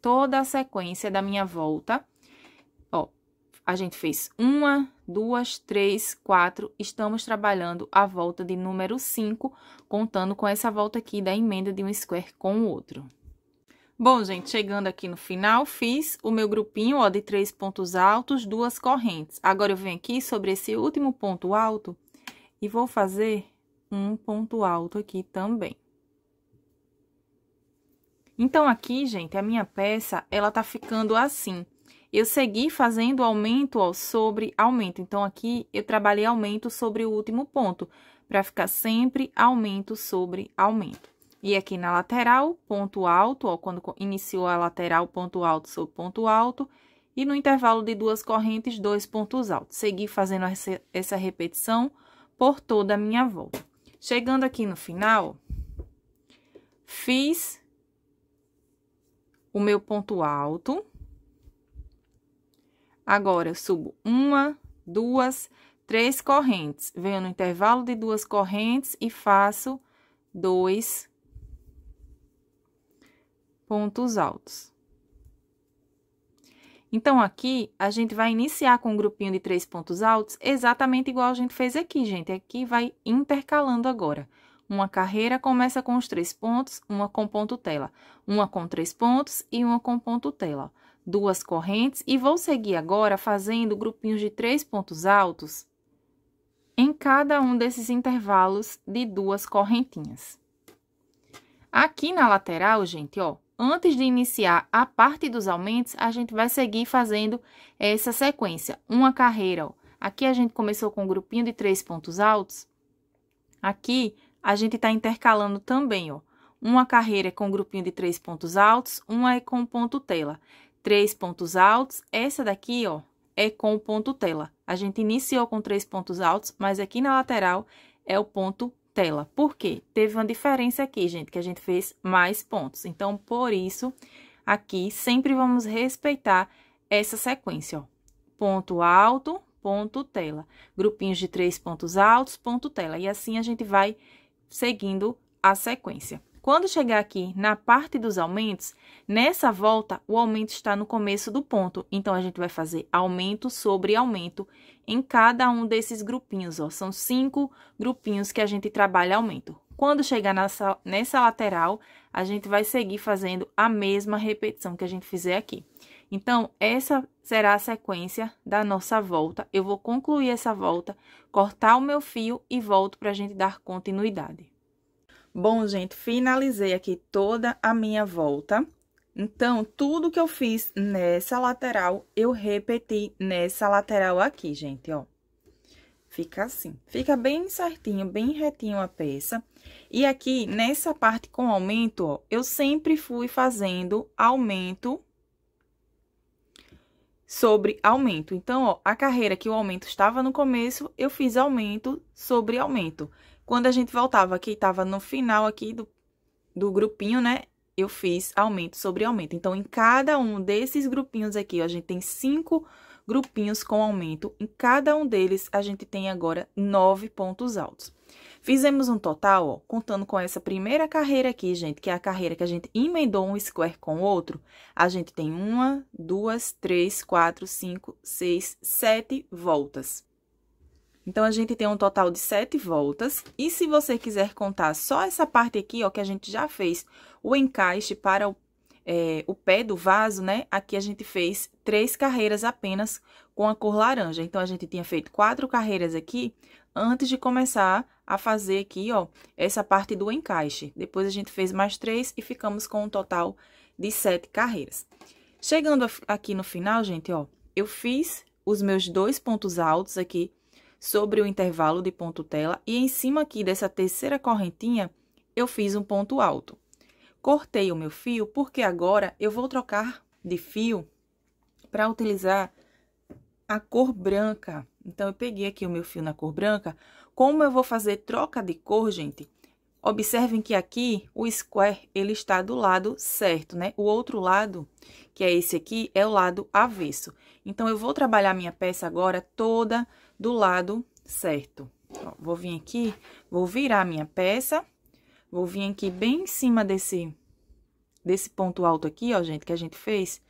toda a sequência da minha volta. Ó, a gente fez uma, duas, três, quatro. Estamos trabalhando a volta de número cinco, contando com essa volta aqui da emenda de um square com o outro. Bom, gente, chegando aqui no final, fiz o meu grupinho, ó, de três pontos altos, duas correntes. Agora, eu venho aqui sobre esse último ponto alto e vou fazer um ponto alto aqui também. Então, aqui, gente, a minha peça, ela tá ficando assim. Eu segui fazendo aumento ó, sobre aumento. Então, aqui, eu trabalhei aumento sobre o último ponto, para ficar sempre aumento sobre aumento. E aqui na lateral, ponto alto, ó, quando iniciou a lateral, ponto alto sobre ponto alto. E no intervalo de duas correntes, dois pontos altos. Segui fazendo essa repetição por toda a minha volta. Chegando aqui no final, fiz o meu ponto alto. Agora, eu subo uma, duas, três correntes. Venho no intervalo de duas correntes e faço dois pontos altos. Então, aqui, a gente vai iniciar com um grupinho de três pontos altos, exatamente igual a gente fez aqui, gente. Aqui vai intercalando agora. Uma carreira começa com os três pontos, uma com ponto tela, uma com três pontos e uma com ponto tela, duas correntes, e vou seguir agora fazendo grupinhos de três pontos altos em cada um desses intervalos de duas correntinhas. Aqui na lateral, gente, ó, antes de iniciar a parte dos aumentos, a gente vai seguir fazendo essa sequência. Uma carreira, ó. Aqui a gente começou com um grupinho de três pontos altos. Aqui a gente está intercalando também, ó. Uma carreira é com um grupinho de três pontos altos, uma é com ponto tela. Três pontos altos, essa daqui, ó, é com ponto tela. A gente iniciou com três pontos altos, mas aqui na lateral é o ponto tela. Por quê? Teve uma diferença aqui, gente, que a gente fez mais pontos. Então, por isso, aqui sempre vamos respeitar essa sequência, ó. Ponto alto, ponto tela. Grupinhos de três pontos altos, ponto tela. E assim a gente vai seguindo a sequência. Quando chegar aqui na parte dos aumentos, nessa volta o aumento está no começo do ponto. Então, a gente vai fazer aumento sobre aumento em cada um desses grupinhos. Ó. São cinco grupinhos que a gente trabalha aumento. Quando chegar nessa, nessa lateral, a gente vai seguir fazendo a mesma repetição que a gente fizer aqui. Então, essa será a sequência da nossa volta. Eu vou concluir essa volta, cortar o meu fio e volto para a gente dar continuidade. Bom, gente, finalizei aqui toda a minha volta. Então, tudo que eu fiz nessa lateral, eu repeti nessa lateral aqui, gente, ó. Fica assim. Fica bem certinho, bem retinho a peça. E aqui, nessa parte com aumento, ó, eu sempre fui fazendo aumento sobre aumento. Então, ó, a carreira que o aumento estava no começo, eu fiz aumento sobre aumento. Quando a gente voltava, que estava no final aqui do, do grupinho, né? Eu fiz aumento sobre aumento. Então, em cada um desses grupinhos aqui, ó, a gente tem cinco grupinhos com aumento. Em cada um deles, a gente tem agora nove pontos altos. Fizemos um total, ó, contando com essa primeira carreira aqui, gente, que é a carreira que a gente emendou um square com o outro. A gente tem uma, duas, três, quatro, cinco, seis, sete voltas. Então, a gente tem um total de sete voltas. E se você quiser contar só essa parte aqui, ó, que a gente já fez o encaixe para o, é, o pé do vaso, né? Aqui a gente fez três carreiras apenas com a cor laranja. Então, a gente tinha feito quatro carreiras aqui antes de começar a fazer aqui, ó, essa parte do encaixe. Depois, a gente fez mais três e ficamos com um total de sete carreiras. Chegando aqui no final, gente, ó, eu fiz os meus dois pontos altos aqui sobre o intervalo de ponto tela e em cima aqui dessa terceira correntinha eu fiz um ponto alto. Cortei o meu fio porque agora eu vou trocar de fio para utilizar a cor branca. Então, eu peguei aqui o meu fio na cor branca. Como eu vou fazer troca de cor, gente? Observem que aqui o square, ele está do lado certo, né? O outro lado, que é esse aqui, é o lado avesso. Então, eu vou trabalhar minha peça agora toda do lado certo. Ó, vou vir aqui, vou virar minha peça, vou vir aqui bem em cima desse, desse ponto alto aqui, ó, gente, que a gente fez,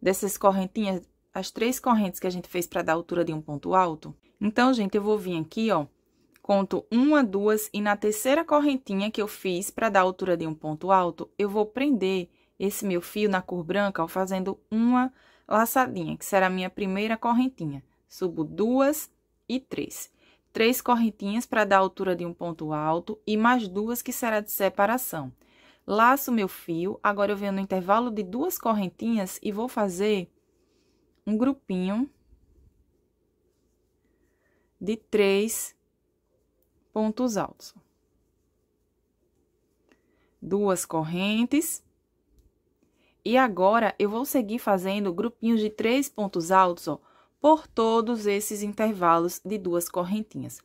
dessas correntinhas, as três correntes que a gente fez para dar altura de um ponto alto. Então, gente, eu vou vir aqui, ó, conto uma, duas, e na terceira correntinha que eu fiz para dar altura de um ponto alto, eu vou prender esse meu fio na cor branca, ó, fazendo uma laçadinha, que será a minha primeira correntinha. Subo duas, e 3. Três correntinhas para dar a altura de um ponto alto e mais duas que será de separação. Laço meu fio, agora eu venho no intervalo de duas correntinhas e vou fazer um grupinho de três pontos altos. Duas correntes. E agora, eu vou seguir fazendo grupinhos de três pontos altos, ó por todos esses intervalos de duas correntinhas.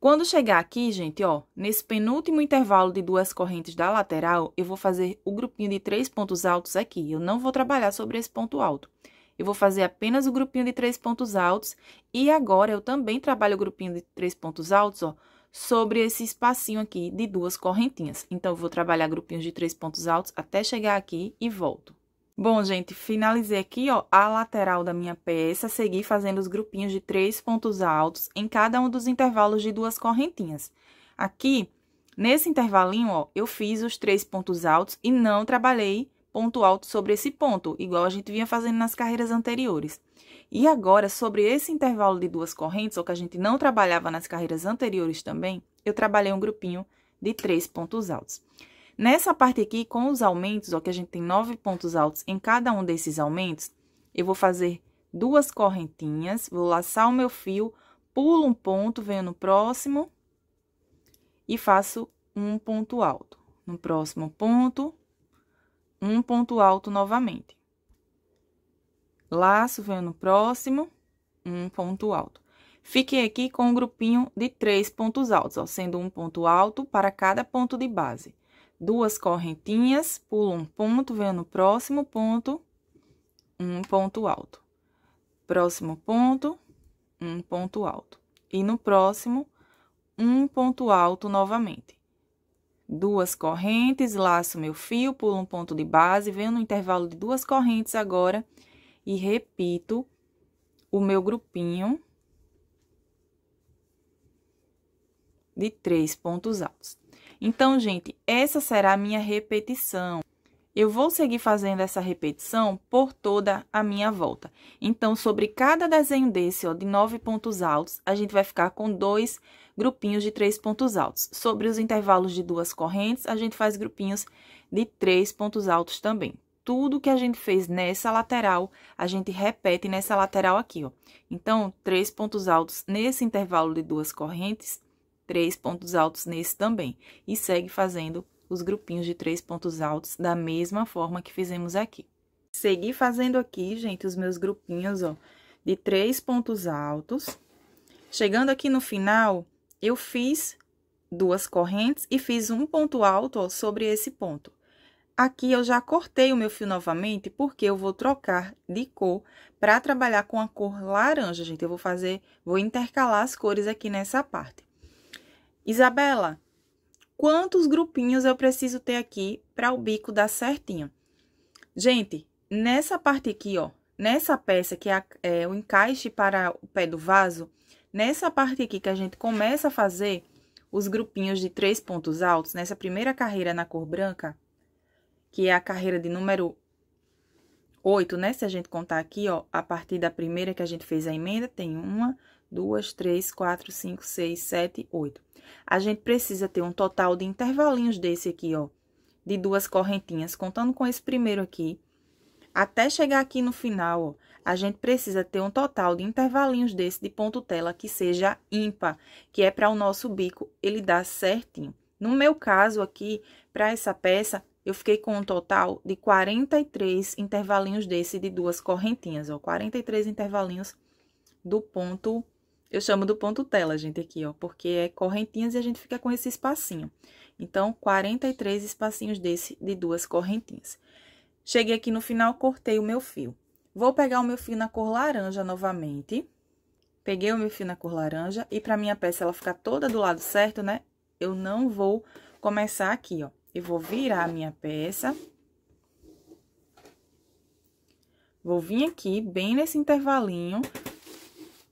Quando chegar aqui, gente, ó, nesse penúltimo intervalo de duas correntes da lateral, eu vou fazer o grupinho de três pontos altos aqui. Eu não vou trabalhar sobre esse ponto alto. Eu vou fazer apenas o grupinho de três pontos altos. E agora, eu também trabalho o grupinho de três pontos altos, ó, sobre esse espacinho aqui de duas correntinhas. Então, eu vou trabalhar grupinhos de três pontos altos até chegar aqui e volto. Bom, gente, finalizei aqui, ó, a lateral da minha peça, segui fazendo os grupinhos de três pontos altos em cada um dos intervalos de duas correntinhas. Aqui, nesse intervalinho, ó, eu fiz os três pontos altos e não trabalhei ponto alto sobre esse ponto, igual a gente vinha fazendo nas carreiras anteriores. E agora, sobre esse intervalo de duas correntes, ou que a gente não trabalhava nas carreiras anteriores também, eu trabalhei um grupinho de três pontos altos. Nessa parte aqui, com os aumentos, ó, que a gente tem nove pontos altos em cada um desses aumentos, eu vou fazer duas correntinhas, vou laçar o meu fio, pulo um ponto, venho no próximo e faço um ponto alto. No próximo ponto, um ponto alto novamente. Laço, venho no próximo, um ponto alto. Fiquei aqui com um grupinho de três pontos altos, ó, sendo um ponto alto para cada ponto de base duas correntinhas, pulo um ponto, venho no próximo ponto, um ponto alto. Próximo ponto, um ponto alto. E no próximo, um ponto alto novamente. Duas correntes, laço meu fio, pulo um ponto de base, venho no intervalo de duas correntes agora e repito o meu grupinho de três pontos altos. Então, gente, essa será a minha repetição. Eu vou seguir fazendo essa repetição por toda a minha volta. Então, sobre cada desenho desse, ó, de nove pontos altos, a gente vai ficar com dois grupinhos de três pontos altos. Sobre os intervalos de duas correntes, a gente faz grupinhos de três pontos altos também. Tudo que a gente fez nessa lateral, a gente repete nessa lateral aqui, ó. Então, três pontos altos nesse intervalo de duas correntes, três pontos altos nesse também. E segue fazendo os grupinhos de três pontos altos da mesma forma que fizemos aqui. Segui fazendo aqui, gente, os meus grupinhos, ó, de três pontos altos. Chegando aqui no final, eu fiz duas correntes e fiz um ponto alto, ó, sobre esse ponto. Aqui eu já cortei o meu fio novamente, porque eu vou trocar de cor para trabalhar com a cor laranja, gente. Eu vou fazer, vou intercalar as cores aqui nessa parte. Isabela, quantos grupinhos eu preciso ter aqui para o bico dar certinho? Gente, nessa parte aqui, ó, nessa peça que é, é o encaixe para o pé do vaso, nessa parte aqui que a gente começa a fazer os grupinhos de três pontos altos, nessa primeira carreira na cor branca, que é a carreira de número 8, né? Se a gente contar aqui, ó, a partir da primeira que a gente fez a emenda, tem uma, duas, três, quatro, cinco, seis, sete, oito. A gente precisa ter um total de intervalinhos desse aqui, ó, de duas correntinhas, contando com esse primeiro aqui. Até chegar aqui no final, ó, a gente precisa ter um total de intervalinhos desse de ponto tela que seja ímpar, que é para o nosso bico ele dar certinho. No meu caso aqui, para essa peça, eu fiquei com um total de 43 intervalinhos desse de duas correntinhas, ó, 43 intervalinhos do ponto eu chamo do ponto tela, gente, aqui, ó, porque é correntinhas e a gente fica com esse espacinho. Então, 43 espacinhos desse de duas correntinhas. Cheguei aqui no final, cortei o meu fio. Vou pegar o meu fio na cor laranja novamente. Peguei o meu fio na cor laranja e para minha peça ela ficar toda do lado certo, né? Eu não vou começar aqui, ó. Eu vou virar a minha peça. Vou vir aqui bem nesse intervalinho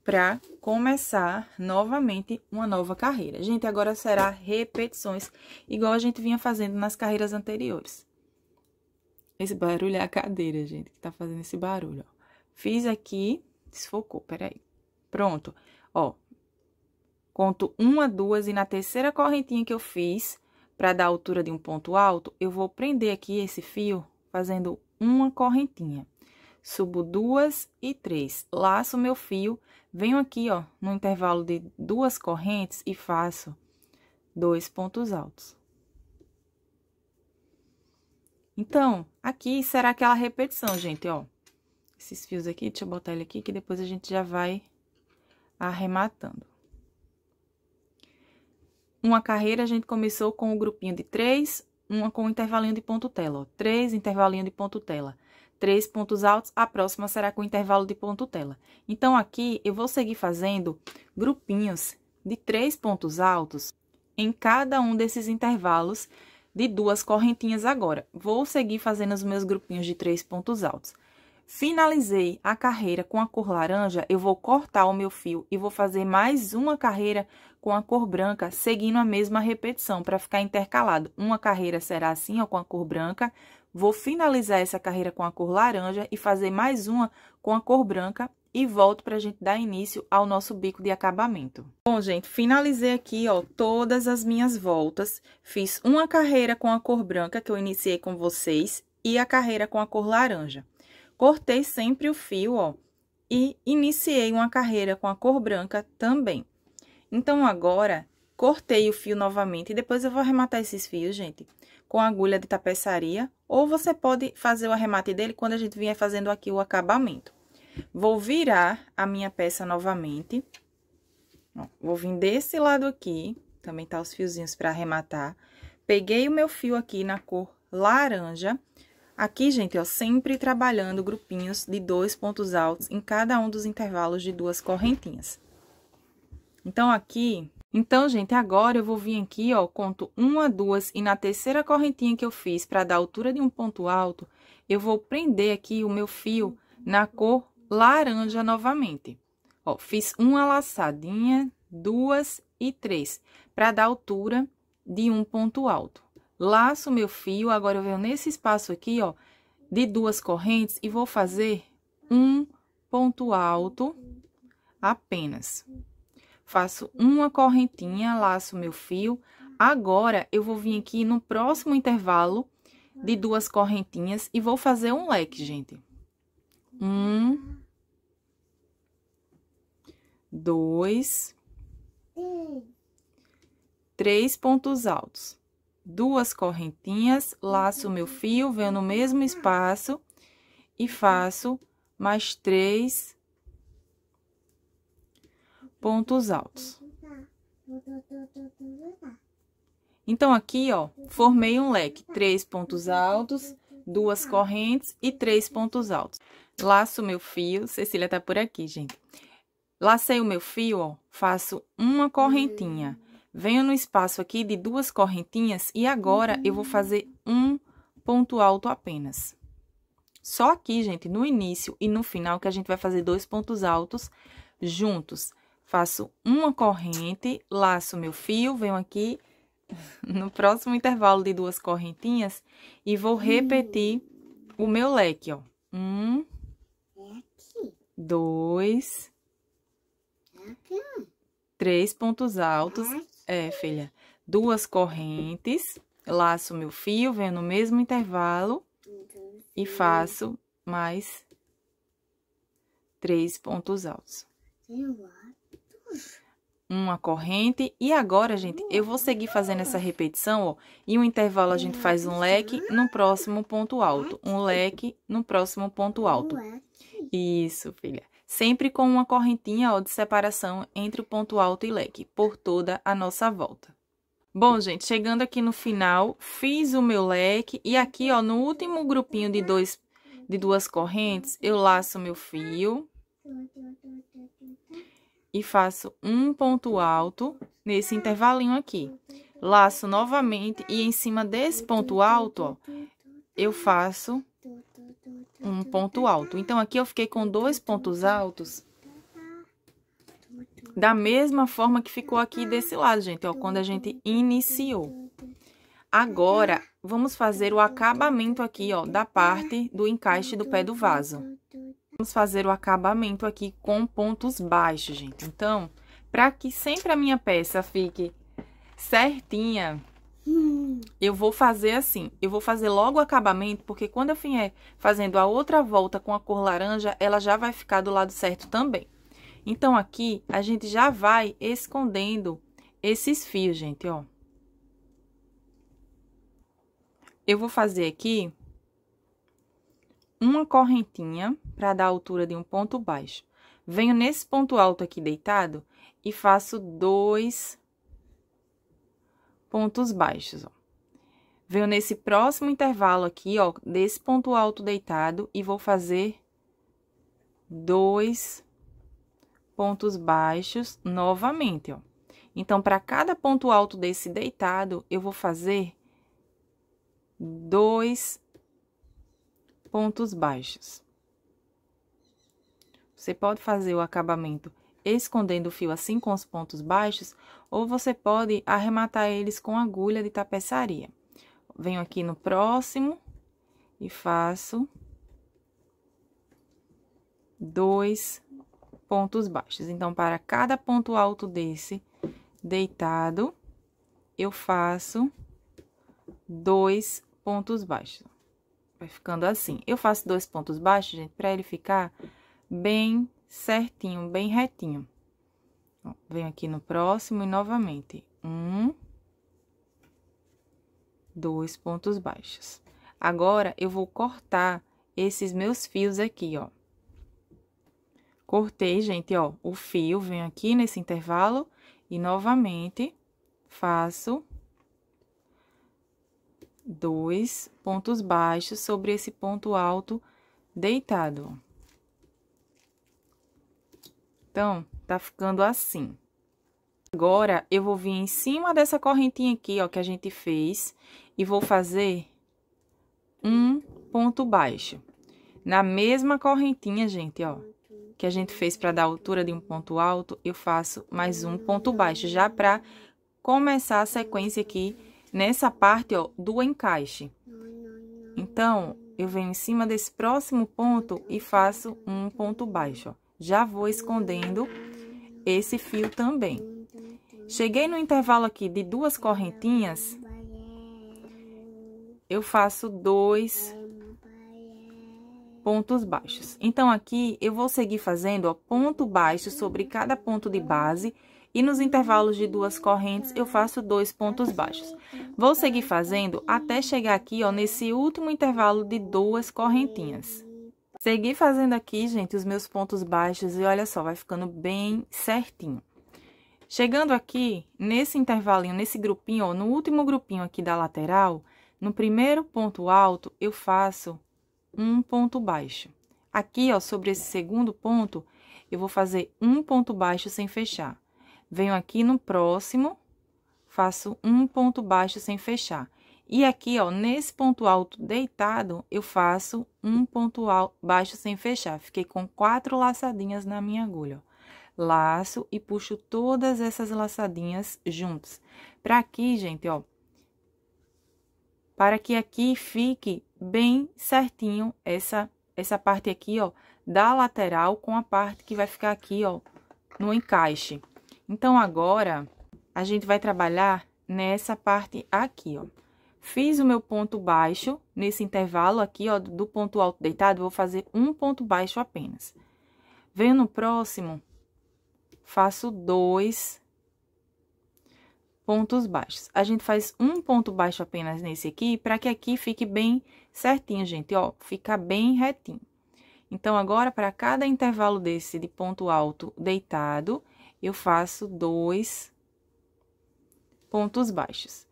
para começar novamente uma nova carreira. Gente, agora será repetições, igual a gente vinha fazendo nas carreiras anteriores. Esse barulho é a cadeira, gente, que tá fazendo esse barulho. Ó. Fiz aqui, desfocou, peraí. Pronto, ó. Conto uma, duas e na terceira correntinha que eu fiz, para dar altura de um ponto alto, eu vou prender aqui esse fio fazendo uma correntinha. Subo duas e três, laço meu fio, Venho aqui, ó, no intervalo de duas correntes e faço dois pontos altos. Então, aqui será aquela repetição, gente, ó. Esses fios aqui, deixa eu botar ele aqui, que depois a gente já vai arrematando. Uma carreira a gente começou com o um grupinho de três, uma com um intervalinho de ponto tela, ó. Três intervalinho de ponto tela três pontos altos, a próxima será com intervalo de ponto tela. Então, aqui eu vou seguir fazendo grupinhos de três pontos altos em cada um desses intervalos de duas correntinhas agora. Vou seguir fazendo os meus grupinhos de três pontos altos. Finalizei a carreira com a cor laranja, eu vou cortar o meu fio e vou fazer mais uma carreira com a cor branca, seguindo a mesma repetição, para ficar intercalado. Uma carreira será assim, ó, com a cor branca, Vou finalizar essa carreira com a cor laranja e fazer mais uma com a cor branca e volto para a gente dar início ao nosso bico de acabamento. Bom, gente, finalizei aqui, ó, todas as minhas voltas. Fiz uma carreira com a cor branca, que eu iniciei com vocês, e a carreira com a cor laranja. Cortei sempre o fio, ó, e iniciei uma carreira com a cor branca também. Então, agora, cortei o fio novamente e depois eu vou arrematar esses fios, gente. Gente com agulha de tapeçaria, ou você pode fazer o arremate dele quando a gente vier fazendo aqui o acabamento. Vou virar a minha peça novamente. vou vir desse lado aqui, também tá os fiozinhos para arrematar. Peguei o meu fio aqui na cor laranja. Aqui, gente, ó, sempre trabalhando grupinhos de dois pontos altos em cada um dos intervalos de duas correntinhas. Então, aqui, então, gente, agora eu vou vir aqui, ó, conto uma, duas, e na terceira correntinha que eu fiz para dar altura de um ponto alto, eu vou prender aqui o meu fio na cor laranja novamente. Ó, fiz uma laçadinha, duas e três, para dar altura de um ponto alto. Laço meu fio, agora eu venho nesse espaço aqui, ó, de duas correntes e vou fazer um ponto alto apenas faço uma correntinha, laço meu fio. Agora, eu vou vir aqui no próximo intervalo de duas correntinhas e vou fazer um leque, gente. Um, dois, três pontos altos. Duas correntinhas, laço meu fio, venho no mesmo espaço e faço mais três pontos altos. Então, aqui, ó, formei um leque, três pontos altos, duas correntes e três pontos altos. Laço meu fio, Cecília tá por aqui, gente. Lacei o meu fio, ó, faço uma correntinha. Venho no espaço aqui de duas correntinhas e agora eu vou fazer um ponto alto apenas. Só aqui, gente, no início e no final que a gente vai fazer dois pontos altos juntos faço uma corrente, laço meu fio, venho aqui no próximo intervalo de duas correntinhas e vou hum. repetir o meu leque, ó. Um, dois, três pontos altos. É, filha, duas correntes, laço meu fio, venho no mesmo intervalo e faço mais três pontos altos uma corrente. E agora, gente, eu vou seguir fazendo essa repetição, ó. Em um intervalo, a gente faz um leque no próximo ponto alto. Um leque no próximo ponto alto. Isso, filha. Sempre com uma correntinha, ó, de separação entre o ponto alto e leque, por toda a nossa volta. Bom, gente, chegando aqui no final, fiz o meu leque e aqui, ó, no último grupinho de, dois, de duas correntes, eu laço meu fio e faço um ponto alto nesse intervalinho aqui. Laço novamente e em cima desse ponto alto, ó, eu faço um ponto alto. Então, aqui eu fiquei com dois pontos altos da mesma forma que ficou aqui desse lado, gente, ó, quando a gente iniciou. Agora, vamos fazer o acabamento aqui, ó, da parte do encaixe do pé do vaso. Vamos fazer o acabamento aqui com pontos baixos, gente. Então, para que sempre a minha peça fique certinha, eu vou fazer assim, eu vou fazer logo o acabamento, porque quando eu vier fazendo a outra volta com a cor laranja, ela já vai ficar do lado certo também. Então, aqui, a gente já vai escondendo esses fios, gente, ó. Eu vou fazer aqui uma correntinha para dar a altura de um ponto baixo. Venho nesse ponto alto aqui deitado e faço dois pontos baixos, ó. Venho nesse próximo intervalo aqui, ó, desse ponto alto deitado e vou fazer dois pontos baixos novamente, ó. Então, para cada ponto alto desse deitado, eu vou fazer dois pontos baixos. Você pode fazer o acabamento escondendo o fio assim com os pontos baixos, ou você pode arrematar eles com agulha de tapeçaria. Venho aqui no próximo e faço dois pontos baixos. Então, para cada ponto alto desse deitado, eu faço dois pontos baixos. Vai ficando assim. Eu faço dois pontos baixos, gente, para ele ficar bem certinho, bem retinho. Ó, venho aqui no próximo e novamente. Um, dois pontos baixos. Agora, eu vou cortar esses meus fios aqui, ó. Cortei, gente, ó, o fio, venho aqui nesse intervalo e novamente faço dois pontos baixos sobre esse ponto alto deitado. Então, tá ficando assim. Agora, eu vou vir em cima dessa correntinha aqui, ó, que a gente fez, e vou fazer um ponto baixo. Na mesma correntinha, gente, ó, que a gente fez para dar altura de um ponto alto, eu faço mais um ponto baixo, já para começar a sequência aqui nessa parte, ó, do encaixe. Então, eu venho em cima desse próximo ponto e faço um ponto baixo, ó já vou escondendo esse fio também. Cheguei no intervalo aqui de duas correntinhas, eu faço dois pontos baixos. Então, aqui eu vou seguir fazendo, ó, ponto baixo sobre cada ponto de base e nos intervalos de duas correntes eu faço dois pontos baixos. Vou seguir fazendo até chegar aqui, ó, nesse último intervalo de duas correntinhas. Segui fazendo aqui, gente, os meus pontos baixos e olha só, vai ficando bem certinho. Chegando aqui, nesse intervalinho, nesse grupinho, ó, no último grupinho aqui da lateral, no primeiro ponto alto, eu faço um ponto baixo. Aqui, ó, sobre esse segundo ponto, eu vou fazer um ponto baixo sem fechar. Venho aqui no próximo, faço um ponto baixo sem fechar. E aqui, ó, nesse ponto alto deitado, eu faço um ponto alto, baixo sem fechar. Fiquei com quatro laçadinhas na minha agulha, ó. Laço e puxo todas essas laçadinhas juntas. Pra aqui, gente, ó, para que aqui fique bem certinho essa, essa parte aqui, ó, da lateral com a parte que vai ficar aqui, ó, no encaixe. Então, agora, a gente vai trabalhar nessa parte aqui, ó. Fiz o meu ponto baixo nesse intervalo aqui, ó, do ponto alto deitado, vou fazer um ponto baixo apenas. Venho no próximo, faço dois pontos baixos. A gente faz um ponto baixo apenas nesse aqui, para que aqui fique bem certinho, gente, ó, fica bem retinho. Então, agora, para cada intervalo desse de ponto alto deitado, eu faço dois pontos baixos.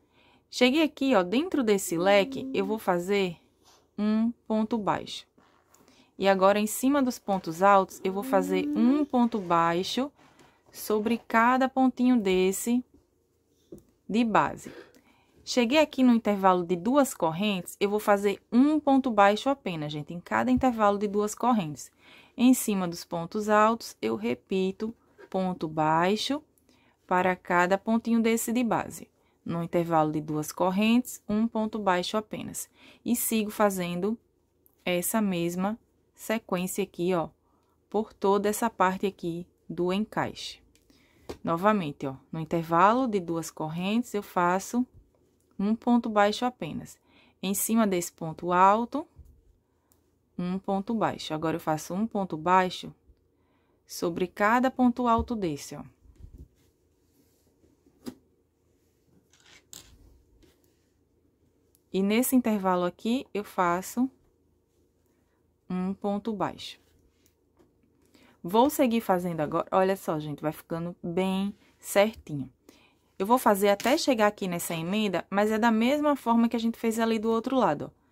Cheguei aqui, ó, dentro desse leque, eu vou fazer um ponto baixo. E agora, em cima dos pontos altos, eu vou fazer um ponto baixo sobre cada pontinho desse de base. Cheguei aqui no intervalo de duas correntes, eu vou fazer um ponto baixo apenas, gente, em cada intervalo de duas correntes. Em cima dos pontos altos, eu repito ponto baixo para cada pontinho desse de base no intervalo de duas correntes, um ponto baixo apenas. E sigo fazendo essa mesma sequência aqui, ó, por toda essa parte aqui do encaixe. Novamente, ó, no intervalo de duas correntes, eu faço um ponto baixo apenas. Em cima desse ponto alto, um ponto baixo. Agora, eu faço um ponto baixo sobre cada ponto alto desse, ó. E nesse intervalo aqui, eu faço um ponto baixo. Vou seguir fazendo agora, olha só, gente, vai ficando bem certinho. Eu vou fazer até chegar aqui nessa emenda, mas é da mesma forma que a gente fez ali do outro lado, ó.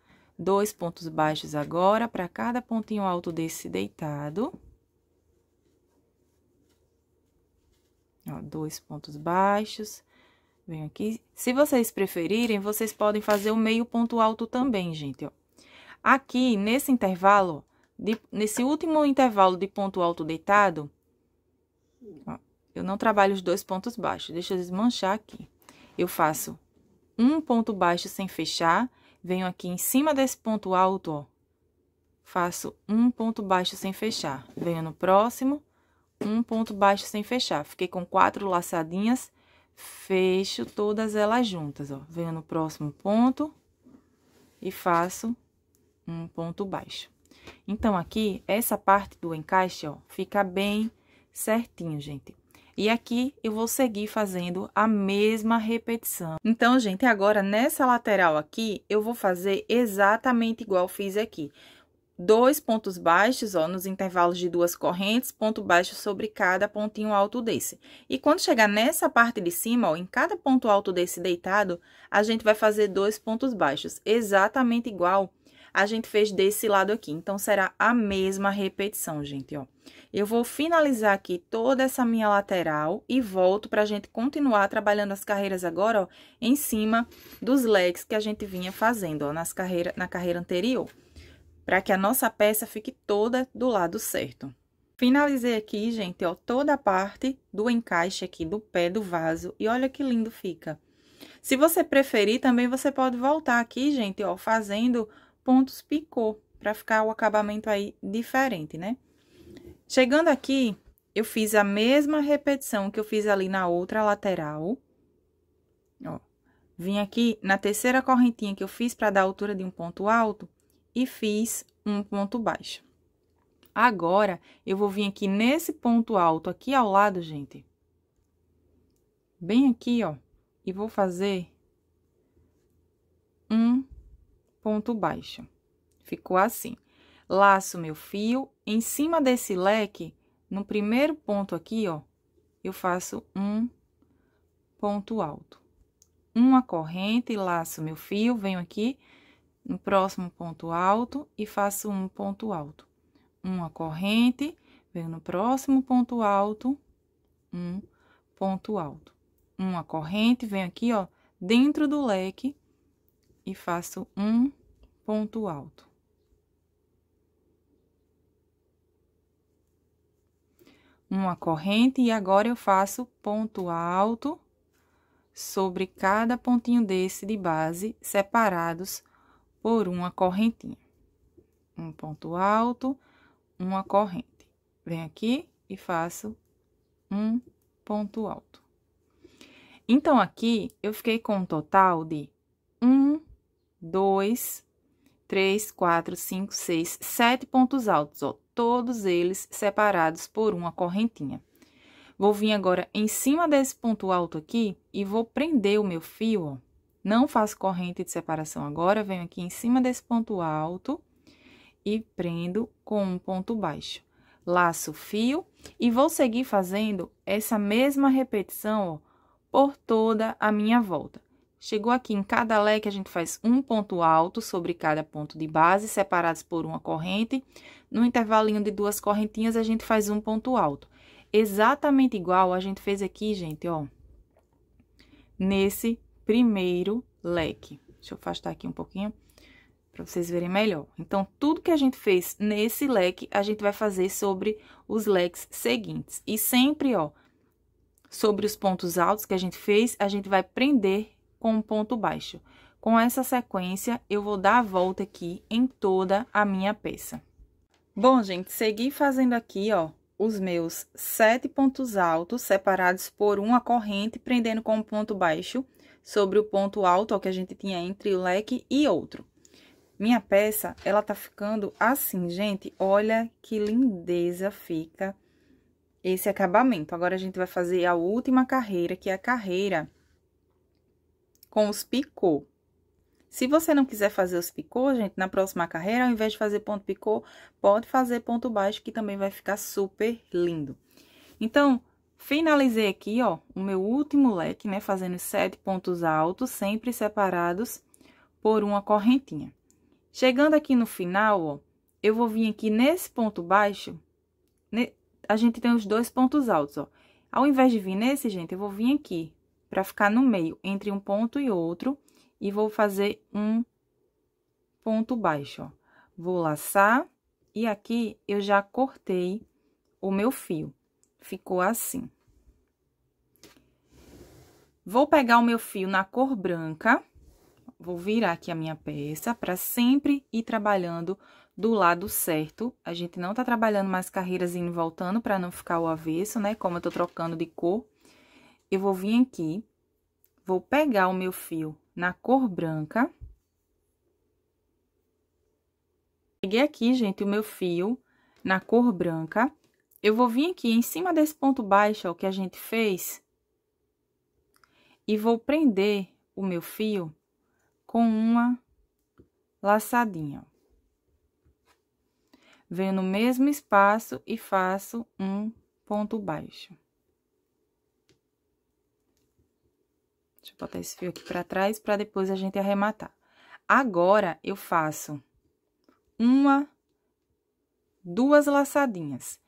Dois pontos baixos agora, para cada pontinho alto desse deitado. Ó, dois pontos baixos, Venho aqui. Se vocês preferirem, vocês podem fazer o meio ponto alto também, gente, ó. Aqui, nesse intervalo, de, nesse último intervalo de ponto alto deitado, ó, eu não trabalho os dois pontos baixos, deixa eu desmanchar aqui. Eu faço um ponto baixo sem fechar, venho aqui em cima desse ponto alto, ó, faço um ponto baixo sem fechar. Venho no próximo, um ponto baixo sem fechar. Fiquei com quatro laçadinhas fecho todas elas juntas, ó. Venho no próximo ponto e faço um ponto baixo. Então, aqui, essa parte do encaixe, ó, fica bem certinho, gente. E aqui, eu vou seguir fazendo a mesma repetição. Então, gente, agora, nessa lateral aqui, eu vou fazer exatamente igual fiz aqui dois pontos baixos, ó, nos intervalos de duas correntes, ponto baixo sobre cada pontinho alto desse. E quando chegar nessa parte de cima, ó, em cada ponto alto desse deitado, a gente vai fazer dois pontos baixos, exatamente igual a gente fez desse lado aqui. Então, será a mesma repetição, gente, ó. Eu vou finalizar aqui toda essa minha lateral e volto pra gente continuar trabalhando as carreiras agora, ó, em cima dos legs que a gente vinha fazendo, ó, nas carreira, na carreira anterior para que a nossa peça fique toda do lado certo. Finalizei aqui, gente, ó, toda a parte do encaixe aqui do pé do vaso e olha que lindo fica. Se você preferir, também você pode voltar aqui, gente, ó, fazendo pontos picô, para ficar o acabamento aí diferente, né? Chegando aqui, eu fiz a mesma repetição que eu fiz ali na outra lateral. Ó, vim aqui na terceira correntinha que eu fiz para dar a altura de um ponto alto, e fiz um ponto baixo. Agora, eu vou vir aqui nesse ponto alto aqui ao lado, gente. Bem aqui, ó. E vou fazer um ponto baixo. Ficou assim. Laço meu fio, em cima desse leque, no primeiro ponto aqui, ó, eu faço um ponto alto. Uma corrente, laço meu fio, venho aqui no próximo ponto alto e faço um ponto alto. Uma corrente, venho no próximo ponto alto, um ponto alto. Uma corrente, venho aqui, ó, dentro do leque e faço um ponto alto. Uma corrente e agora eu faço ponto alto sobre cada pontinho desse de base separados por uma correntinha. Um ponto alto, uma corrente. Venho aqui e faço um ponto alto. Então, aqui, eu fiquei com um total de um, dois, três, quatro, cinco, seis, sete pontos altos, ó. Todos eles separados por uma correntinha. Vou vir agora em cima desse ponto alto aqui e vou prender o meu fio, ó não faço corrente de separação agora, venho aqui em cima desse ponto alto e prendo com um ponto baixo. Laço fio e vou seguir fazendo essa mesma repetição, ó, por toda a minha volta. Chegou aqui em cada leque, a gente faz um ponto alto sobre cada ponto de base, separados por uma corrente. No intervalinho de duas correntinhas, a gente faz um ponto alto. Exatamente igual a gente fez aqui, gente, ó, nesse primeiro leque. Deixa eu afastar aqui um pouquinho para vocês verem melhor. Então, tudo que a gente fez nesse leque, a gente vai fazer sobre os leques seguintes. E sempre, ó, sobre os pontos altos que a gente fez, a gente vai prender com um ponto baixo. Com essa sequência, eu vou dar a volta aqui em toda a minha peça. Bom, gente, segui fazendo aqui, ó, os meus sete pontos altos separados por uma corrente, prendendo com um ponto baixo sobre o ponto alto, ao que a gente tinha entre o leque e outro. Minha peça, ela tá ficando assim, gente. Olha que lindeza fica esse acabamento. Agora, a gente vai fazer a última carreira, que é a carreira com os picô. Se você não quiser fazer os picô, gente, na próxima carreira, ao invés de fazer ponto picô, pode fazer ponto baixo, que também vai ficar super lindo. Então, Finalizei aqui, ó, o meu último leque, né, fazendo sete pontos altos, sempre separados por uma correntinha. Chegando aqui no final, ó, eu vou vir aqui nesse ponto baixo, ne... Né, a gente tem os dois pontos altos, ó. Ao invés de vir nesse, gente, eu vou vir aqui, para ficar no meio, entre um ponto e outro, e vou fazer um ponto baixo, ó. Vou laçar, e aqui eu já cortei o meu fio ficou assim. Vou pegar o meu fio na cor branca, vou virar aqui a minha peça para sempre ir trabalhando do lado certo. A gente não tá trabalhando mais carreiras indo e voltando para não ficar o avesso, né? Como eu tô trocando de cor. Eu vou vir aqui, vou pegar o meu fio na cor branca. Peguei aqui, gente, o meu fio na cor branca eu vou vir aqui em cima desse ponto baixo ó, que a gente fez e vou prender o meu fio com uma laçadinha. Venho no mesmo espaço e faço um ponto baixo. Deixa eu botar esse fio aqui para trás para depois a gente arrematar. Agora eu faço uma duas laçadinhas.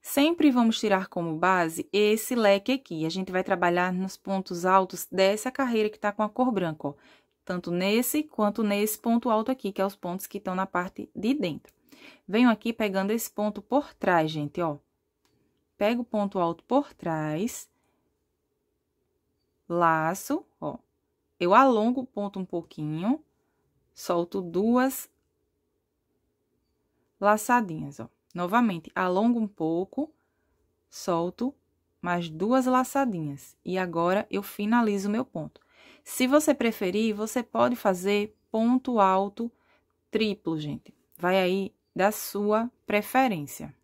Sempre vamos tirar como base esse leque aqui. A gente vai trabalhar nos pontos altos dessa carreira que tá com a cor branca, ó. Tanto nesse quanto nesse ponto alto aqui, que é os pontos que estão na parte de dentro. Venho aqui pegando esse ponto por trás, gente, ó. Pego o ponto alto por trás. Laço, ó. Eu alongo o ponto um pouquinho. Solto duas laçadinhas, ó. Novamente, alongo um pouco, solto mais duas laçadinhas e agora eu finalizo meu ponto. Se você preferir, você pode fazer ponto alto triplo, gente. Vai aí da sua preferência.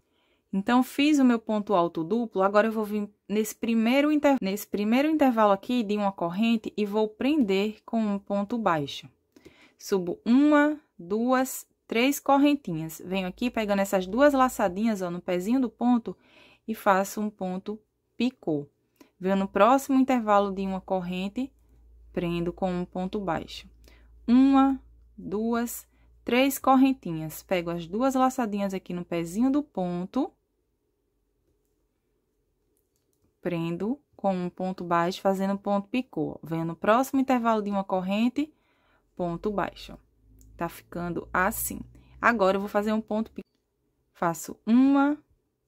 Então, fiz o meu ponto alto duplo, agora eu vou vir nesse primeiro, inter... nesse primeiro intervalo aqui de uma corrente e vou prender com um ponto baixo. Subo uma, duas, três correntinhas. Venho aqui pegando essas duas laçadinhas, ó, no pezinho do ponto e faço um ponto picô. Venho no próximo intervalo de uma corrente, prendo com um ponto baixo. Uma, duas, três correntinhas. Pego as duas laçadinhas aqui no pezinho do ponto. Prendo com um ponto baixo, fazendo ponto picô. Venho no próximo intervalo de uma corrente, ponto baixo. Tá ficando assim. Agora, eu vou fazer um ponto Faço uma,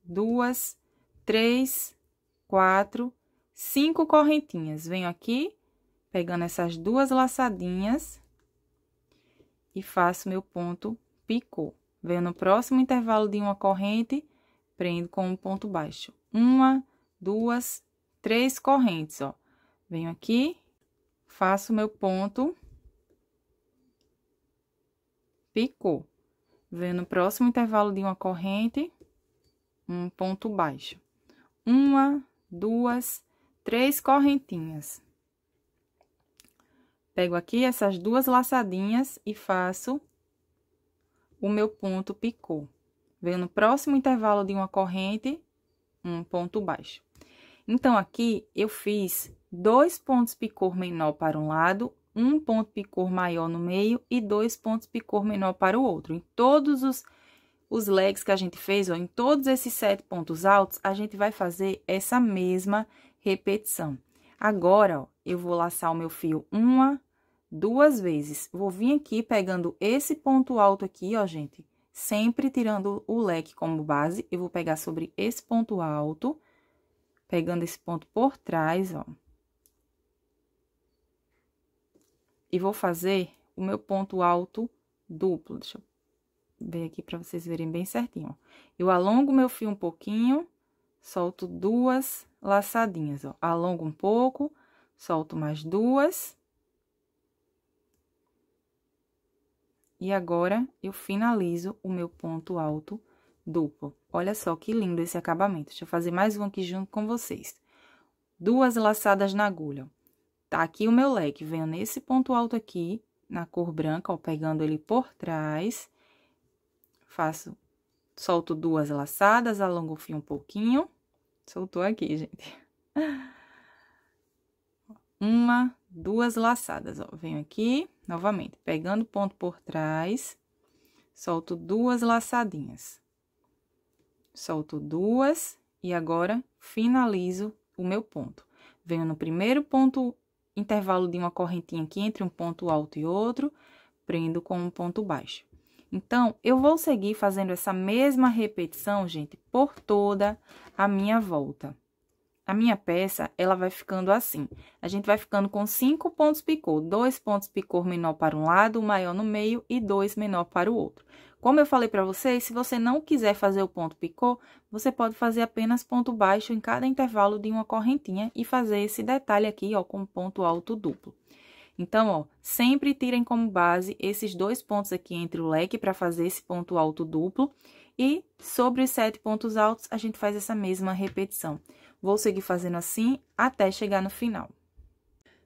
duas, três, quatro, cinco correntinhas. Venho aqui, pegando essas duas laçadinhas e faço meu ponto picô. Venho no próximo intervalo de uma corrente, prendo com um ponto baixo. Uma, duas, três correntes, ó. Venho aqui, faço meu ponto picou. Vem no próximo intervalo de uma corrente, um ponto baixo. Uma, duas, três correntinhas. Pego aqui essas duas laçadinhas e faço o meu ponto picou. Venho no próximo intervalo de uma corrente, um ponto baixo. Então, aqui eu fiz dois pontos picô menor para um lado um ponto picor maior no meio e dois pontos picor menor para o outro. Em todos os, os legs que a gente fez, ó, em todos esses sete pontos altos, a gente vai fazer essa mesma repetição. Agora, ó, eu vou laçar o meu fio uma, duas vezes. Vou vir aqui pegando esse ponto alto aqui, ó, gente, sempre tirando o leque como base. Eu vou pegar sobre esse ponto alto, pegando esse ponto por trás, ó. e vou fazer o meu ponto alto duplo. Deixa eu ver aqui para vocês verem bem certinho. Eu alongo meu fio um pouquinho, solto duas laçadinhas, ó. Alongo um pouco, solto mais duas. E agora, eu finalizo o meu ponto alto duplo. Olha só que lindo esse acabamento. Deixa eu fazer mais um aqui junto com vocês. Duas laçadas na agulha. Tá aqui o meu leque, venho nesse ponto alto aqui, na cor branca, ó, pegando ele por trás, faço, solto duas laçadas, alongo o fio um pouquinho, soltou aqui, gente. Uma, duas laçadas, ó, venho aqui, novamente, pegando ponto por trás, solto duas laçadinhas. Solto duas e agora finalizo o meu ponto. Venho no primeiro ponto intervalo de uma correntinha aqui entre um ponto alto e outro, prendo com um ponto baixo. Então, eu vou seguir fazendo essa mesma repetição, gente, por toda a minha volta. A minha peça, ela vai ficando assim. A gente vai ficando com cinco pontos picô, dois pontos picô menor para um lado, maior no meio e dois menor para o outro. Como eu falei para vocês, se você não quiser fazer o ponto picô, você pode fazer apenas ponto baixo em cada intervalo de uma correntinha e fazer esse detalhe aqui, ó, com ponto alto duplo. Então, ó, sempre tirem como base esses dois pontos aqui entre o leque para fazer esse ponto alto duplo. E sobre os sete pontos altos, a gente faz essa mesma repetição. Vou seguir fazendo assim até chegar no final.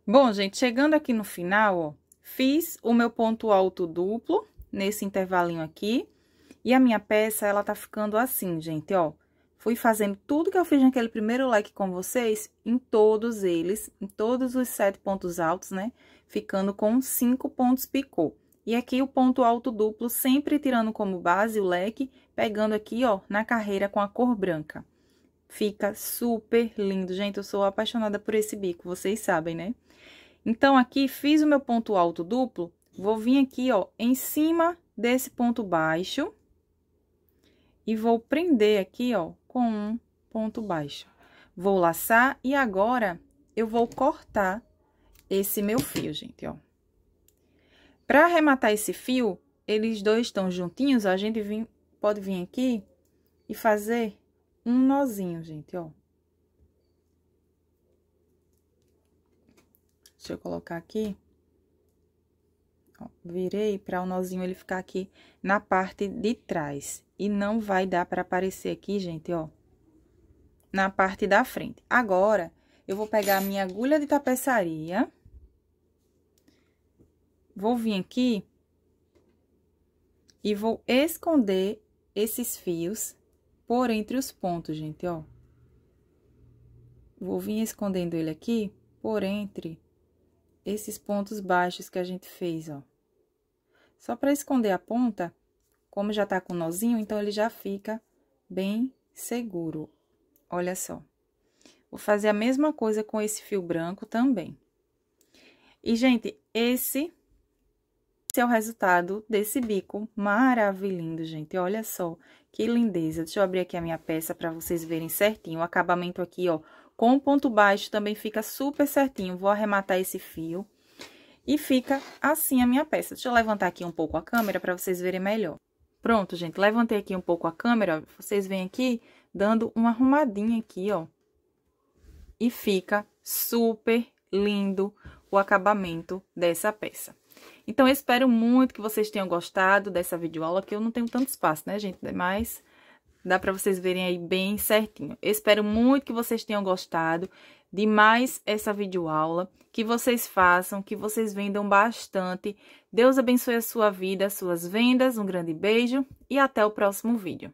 Bom, gente, chegando aqui no final, ó, fiz o meu ponto alto duplo, nesse intervalinho aqui. E a minha peça, ela tá ficando assim, gente, ó. Fui fazendo tudo que eu fiz naquele primeiro leque com vocês, em todos eles, em todos os sete pontos altos, né? Ficando com cinco pontos picô. E aqui o ponto alto duplo, sempre tirando como base o leque, pegando aqui, ó, na carreira com a cor branca. Fica super lindo, gente, eu sou apaixonada por esse bico, vocês sabem, né? Então, aqui, fiz o meu ponto alto duplo, Vou vir aqui, ó, em cima desse ponto baixo. E vou prender aqui, ó, com um ponto baixo. Vou laçar e agora eu vou cortar esse meu fio, gente, ó. Pra arrematar esse fio, eles dois estão juntinhos, ó, a gente vem, pode vir aqui e fazer um nozinho, gente, ó. Deixa eu colocar aqui virei para o nozinho ele ficar aqui na parte de trás. E não vai dar para aparecer aqui, gente, ó, na parte da frente. Agora, eu vou pegar a minha agulha de tapeçaria. Vou vir aqui e vou esconder esses fios por entre os pontos, gente, ó. Vou vir escondendo ele aqui por entre esses pontos baixos que a gente fez, ó. Só para esconder a ponta, como já tá com nozinho, então ele já fica bem seguro. Olha só. Vou fazer a mesma coisa com esse fio branco também. E, gente, esse, esse é o resultado desse bico maravilhoso, gente. Olha só que lindeza. Deixa eu abrir aqui a minha peça para vocês verem certinho. O acabamento aqui, ó, com ponto baixo também fica super certinho. Vou arrematar esse fio e fica assim a minha peça. Deixa eu levantar aqui um pouco a câmera para vocês verem melhor. Pronto, gente, levantei aqui um pouco a câmera, vocês vêm aqui, dando uma arrumadinha aqui, ó. E fica super lindo o acabamento dessa peça. Então, eu espero muito que vocês tenham gostado dessa videoaula, que eu não tenho tanto espaço, né, gente? Mas dá para vocês verem aí bem certinho. Eu espero muito que vocês tenham gostado demais essa videoaula, que vocês façam, que vocês vendam bastante. Deus abençoe a sua vida, suas vendas, um grande beijo e até o próximo vídeo.